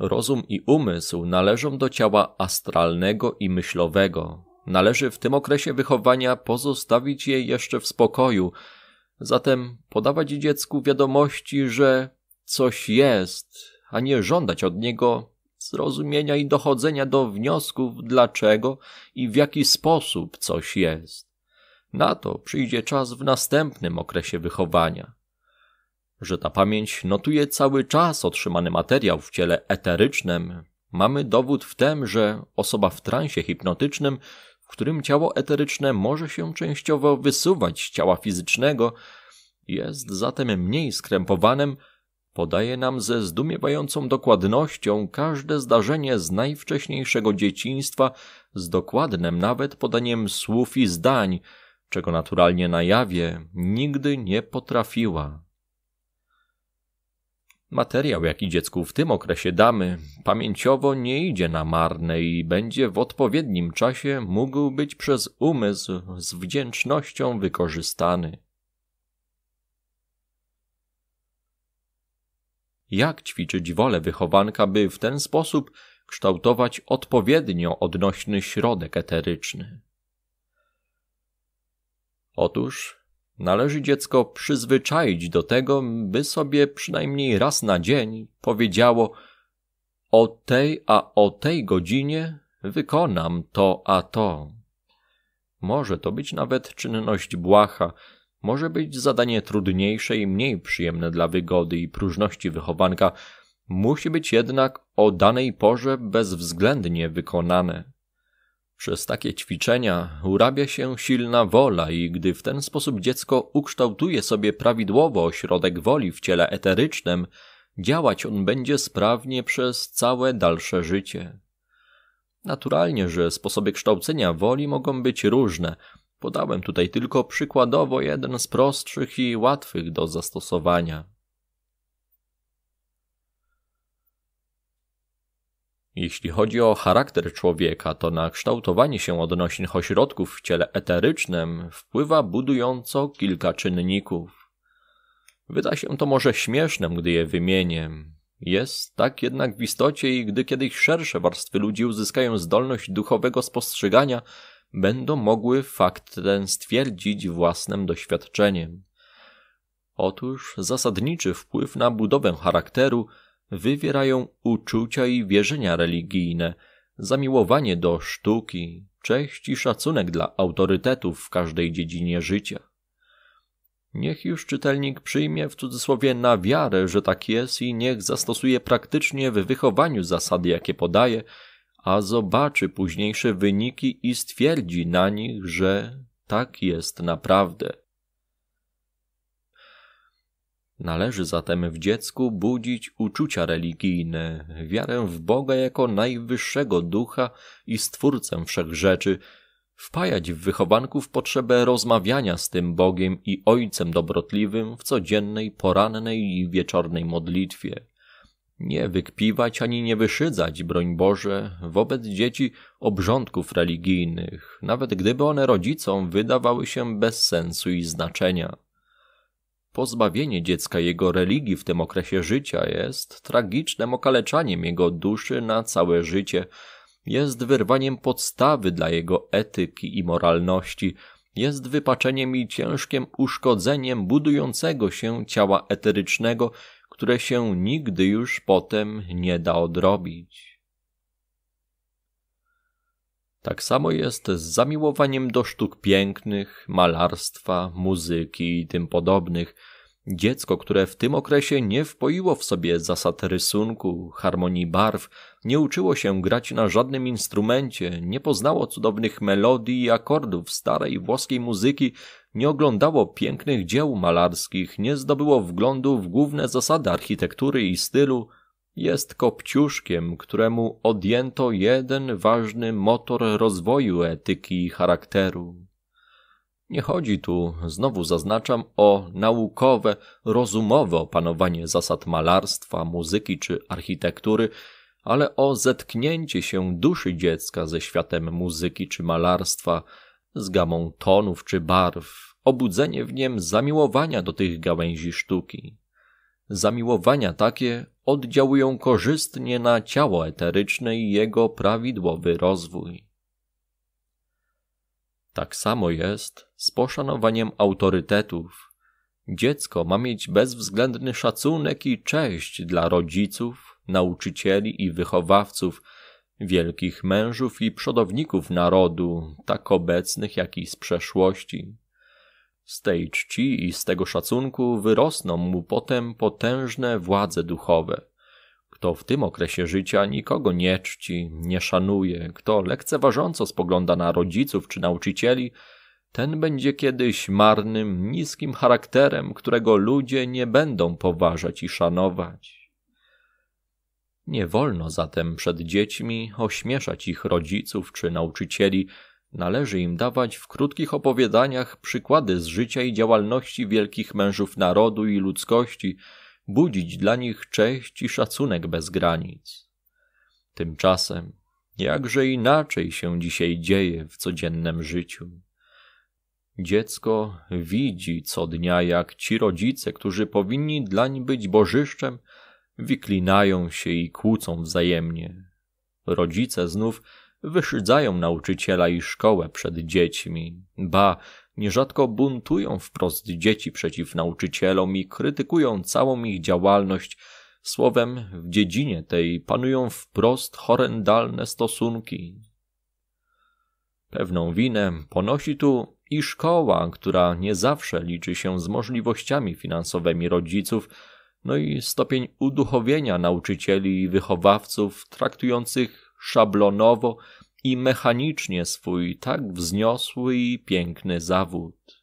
Speaker 1: Rozum i umysł należą do ciała astralnego i myślowego. Należy w tym okresie wychowania pozostawić je jeszcze w spokoju, zatem podawać dziecku wiadomości, że coś jest, a nie żądać od niego zrozumienia i dochodzenia do wniosków, dlaczego i w jaki sposób coś jest. Na to przyjdzie czas w następnym okresie wychowania że ta pamięć notuje cały czas otrzymany materiał w ciele eterycznym, mamy dowód w tym, że osoba w transie hipnotycznym, w którym ciało eteryczne może się częściowo wysuwać z ciała fizycznego, jest zatem mniej skrępowanym, podaje nam ze zdumiewającą dokładnością każde zdarzenie z najwcześniejszego dzieciństwa, z dokładnym nawet podaniem słów i zdań, czego naturalnie na jawie nigdy nie potrafiła. Materiał, jaki dziecku w tym okresie damy, pamięciowo nie idzie na marne i będzie w odpowiednim czasie mógł być przez umysł z wdzięcznością wykorzystany. Jak ćwiczyć wolę wychowanka, by w ten sposób kształtować odpowiednio odnośny środek eteryczny? Otóż Należy dziecko przyzwyczaić do tego, by sobie przynajmniej raz na dzień powiedziało o tej a o tej godzinie wykonam to a to. Może to być nawet czynność błaha, może być zadanie trudniejsze i mniej przyjemne dla wygody i próżności wychowanka, musi być jednak o danej porze bezwzględnie wykonane. Przez takie ćwiczenia urabia się silna wola i gdy w ten sposób dziecko ukształtuje sobie prawidłowo ośrodek woli w ciele eterycznym, działać on będzie sprawnie przez całe dalsze życie. Naturalnie, że sposoby kształcenia woli mogą być różne. Podałem tutaj tylko przykładowo jeden z prostszych i łatwych do zastosowania. Jeśli chodzi o charakter człowieka, to na kształtowanie się odnośnych ośrodków w ciele eterycznym wpływa budująco kilka czynników. Wyda się to może śmiesznym, gdy je wymienię. Jest tak jednak w istocie i gdy kiedyś szersze warstwy ludzi uzyskają zdolność duchowego spostrzegania, będą mogły fakt ten stwierdzić własnym doświadczeniem. Otóż zasadniczy wpływ na budowę charakteru wywierają uczucia i wierzenia religijne, zamiłowanie do sztuki, cześć i szacunek dla autorytetów w każdej dziedzinie życia. Niech już czytelnik przyjmie w cudzysłowie na wiarę, że tak jest i niech zastosuje praktycznie w wychowaniu zasady, jakie podaje, a zobaczy późniejsze wyniki i stwierdzi na nich, że tak jest naprawdę. Należy zatem w dziecku budzić uczucia religijne, wiarę w Boga jako najwyższego ducha i stwórcę wszech rzeczy, wpajać w wychowanków potrzebę rozmawiania z tym Bogiem i Ojcem dobrotliwym w codziennej, porannej i wieczornej modlitwie. Nie wykpiwać ani nie wyszydzać, broń Boże, wobec dzieci obrządków religijnych, nawet gdyby one rodzicom wydawały się bez sensu i znaczenia. Pozbawienie dziecka jego religii w tym okresie życia jest tragicznym okaleczaniem jego duszy na całe życie, jest wyrwaniem podstawy dla jego etyki i moralności, jest wypaczeniem i ciężkim uszkodzeniem budującego się ciała eterycznego, które się nigdy już potem nie da odrobić. Tak samo jest z zamiłowaniem do sztuk pięknych, malarstwa, muzyki i tym podobnych. Dziecko, które w tym okresie nie wpoiło w sobie zasad rysunku, harmonii barw, nie uczyło się grać na żadnym instrumencie, nie poznało cudownych melodii i akordów starej włoskiej muzyki, nie oglądało pięknych dzieł malarskich, nie zdobyło wglądu w główne zasady architektury i stylu, jest kopciuszkiem, któremu odjęto jeden ważny motor rozwoju etyki i charakteru. Nie chodzi tu, znowu zaznaczam, o naukowe, rozumowe opanowanie zasad malarstwa, muzyki czy architektury, ale o zetknięcie się duszy dziecka ze światem muzyki czy malarstwa, z gamą tonów czy barw, obudzenie w niem zamiłowania do tych gałęzi sztuki. Zamiłowania takie, oddziałują korzystnie na ciało eteryczne i jego prawidłowy rozwój. Tak samo jest z poszanowaniem autorytetów. Dziecko ma mieć bezwzględny szacunek i cześć dla rodziców, nauczycieli i wychowawców, wielkich mężów i przodowników narodu, tak obecnych, jak i z przeszłości. Z tej czci i z tego szacunku wyrosną mu potem potężne władze duchowe. Kto w tym okresie życia nikogo nie czci, nie szanuje, kto lekceważąco spogląda na rodziców czy nauczycieli, ten będzie kiedyś marnym, niskim charakterem, którego ludzie nie będą poważać i szanować. Nie wolno zatem przed dziećmi ośmieszać ich rodziców czy nauczycieli, Należy im dawać w krótkich opowiadaniach przykłady z życia i działalności wielkich mężów narodu i ludzkości, budzić dla nich cześć i szacunek bez granic. Tymczasem, jakże inaczej się dzisiaj dzieje w codziennym życiu. Dziecko widzi co dnia, jak ci rodzice, którzy powinni dlań być bożyszczem, wiklinają się i kłócą wzajemnie. Rodzice znów wyszydzają nauczyciela i szkołę przed dziećmi, ba, nierzadko buntują wprost dzieci przeciw nauczycielom i krytykują całą ich działalność. Słowem, w dziedzinie tej panują wprost horrendalne stosunki. Pewną winę ponosi tu i szkoła, która nie zawsze liczy się z możliwościami finansowymi rodziców, no i stopień uduchowienia nauczycieli i wychowawców traktujących szablonowo i mechanicznie swój tak wzniosły i piękny zawód.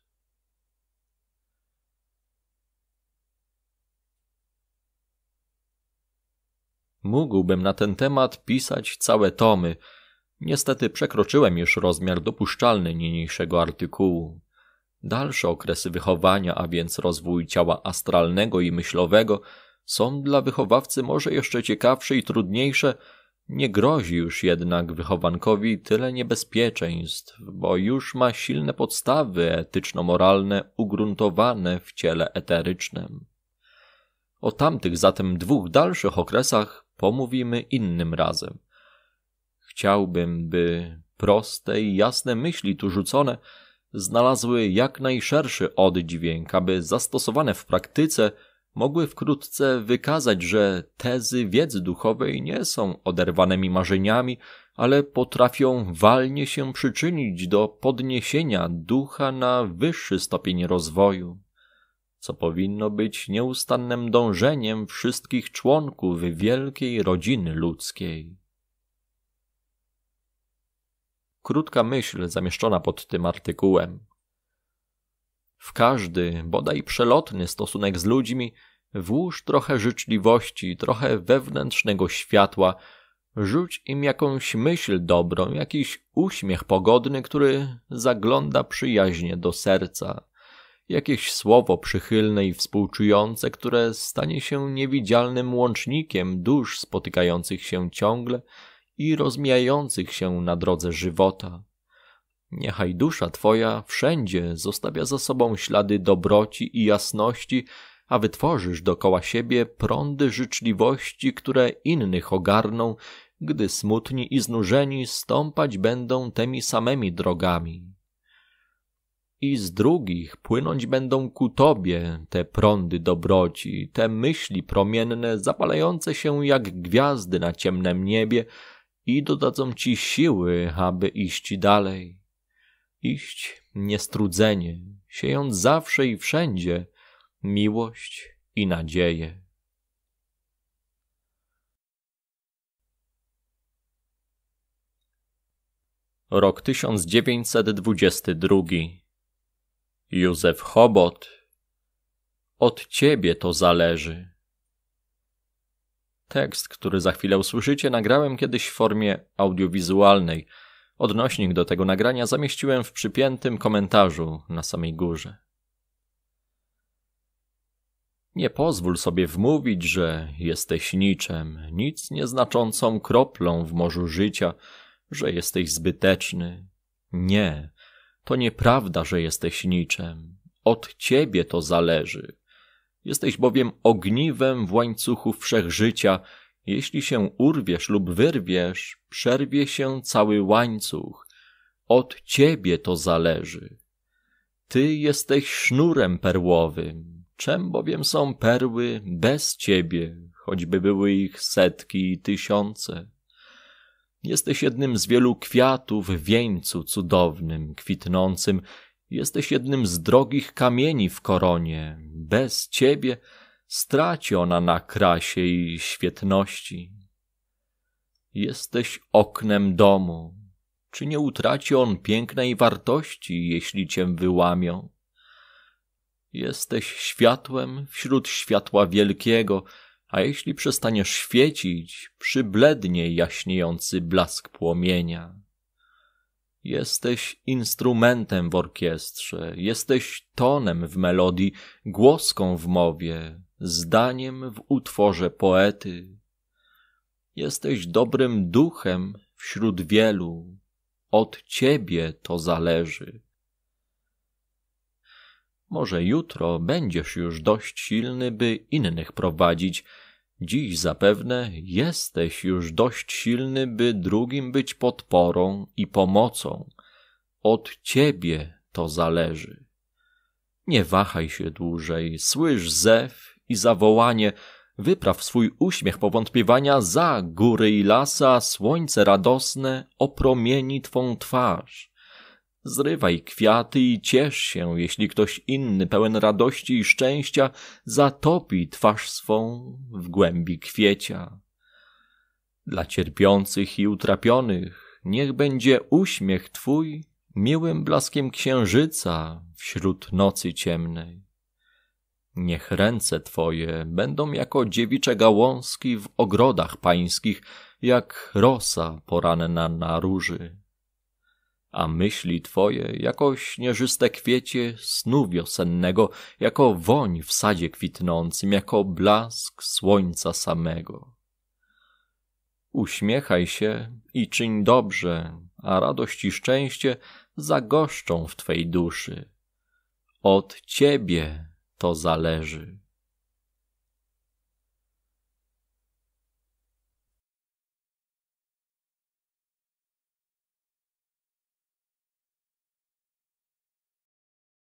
Speaker 1: Mógłbym na ten temat pisać całe tomy. Niestety przekroczyłem już rozmiar dopuszczalny niniejszego artykułu. Dalsze okresy wychowania, a więc rozwój ciała astralnego i myślowego, są dla wychowawcy może jeszcze ciekawsze i trudniejsze, nie grozi już jednak wychowankowi tyle niebezpieczeństw, bo już ma silne podstawy etyczno-moralne ugruntowane w ciele eterycznym. O tamtych zatem dwóch dalszych okresach pomówimy innym razem. Chciałbym, by proste i jasne myśli tu rzucone znalazły jak najszerszy oddźwięk, aby zastosowane w praktyce – mogły wkrótce wykazać, że tezy wiedzy duchowej nie są oderwanymi marzeniami, ale potrafią walnie się przyczynić do podniesienia ducha na wyższy stopień rozwoju, co powinno być nieustannym dążeniem wszystkich członków wielkiej rodziny ludzkiej. Krótka myśl zamieszczona pod tym artykułem. W każdy, bodaj przelotny stosunek z ludźmi Włóż trochę życzliwości, trochę wewnętrznego światła, rzuć im jakąś myśl dobrą, jakiś uśmiech pogodny, który zagląda przyjaźnie do serca, jakieś słowo przychylne i współczujące, które stanie się niewidzialnym łącznikiem dusz spotykających się ciągle i rozmijających się na drodze żywota. Niechaj dusza Twoja wszędzie zostawia za sobą ślady dobroci i jasności, a wytworzysz dokoła siebie prądy życzliwości, które innych ogarną, gdy smutni i znużeni stąpać będą tymi samymi drogami. I z drugich płynąć będą ku Tobie te prądy dobroci, te myśli promienne zapalające się jak gwiazdy na ciemnym niebie i dodadzą Ci siły, aby iść dalej. Iść niestrudzenie, siejąc zawsze i wszędzie – miłość i nadzieję. Rok 1922. Józef Hobot. Od ciebie to zależy. Tekst, który za chwilę usłyszycie, nagrałem kiedyś w formie audiowizualnej. Odnośnik do tego nagrania zamieściłem w przypiętym komentarzu na samej górze. Nie pozwól sobie wmówić, że jesteś niczem, nic nieznaczącą kroplą w morzu życia, że jesteś zbyteczny. Nie, to nieprawda, że jesteś niczem. Od ciebie to zależy. Jesteś bowiem ogniwem w łańcuchu wszechżycia. Jeśli się urwiesz lub wyrwiesz, przerwie się cały łańcuch. Od ciebie to zależy. Ty jesteś sznurem perłowym, Czem bowiem są perły bez ciebie, choćby były ich setki i tysiące? Jesteś jednym z wielu kwiatów w wieńcu cudownym, kwitnącym, jesteś jednym z drogich kamieni w koronie. Bez ciebie straci ona na krasie i świetności. Jesteś oknem domu. Czy nie utraci on pięknej wartości, jeśli cię wyłamią? Jesteś światłem wśród światła wielkiego, a jeśli przestaniesz świecić, przyblednie jaśniejący blask płomienia. Jesteś instrumentem w orkiestrze, jesteś tonem w melodii, głoską w mowie, zdaniem w utworze poety. Jesteś dobrym duchem wśród wielu, od ciebie to zależy. Może jutro będziesz już dość silny, by innych prowadzić. Dziś zapewne jesteś już dość silny, by drugim być podporą i pomocą. Od ciebie to zależy. Nie wahaj się dłużej, słysz zew i zawołanie, wypraw swój uśmiech powątpiewania za góry i lasa, słońce radosne opromieni twą twarz. Zrywaj kwiaty i ciesz się, jeśli ktoś inny, pełen radości i szczęścia, zatopi twarz swą w głębi kwiecia. Dla cierpiących i utrapionych niech będzie uśmiech Twój miłym blaskiem księżyca wśród nocy ciemnej. Niech ręce Twoje będą jako dziewicze gałązki w ogrodach pańskich, jak rosa poranna na róży a myśli twoje jako śnieżyste kwiecie snu wiosennego, jako woń w sadzie kwitnącym, jako blask słońca samego. Uśmiechaj się i czyń dobrze, a radość i szczęście zagoszczą w twej duszy. Od ciebie to zależy.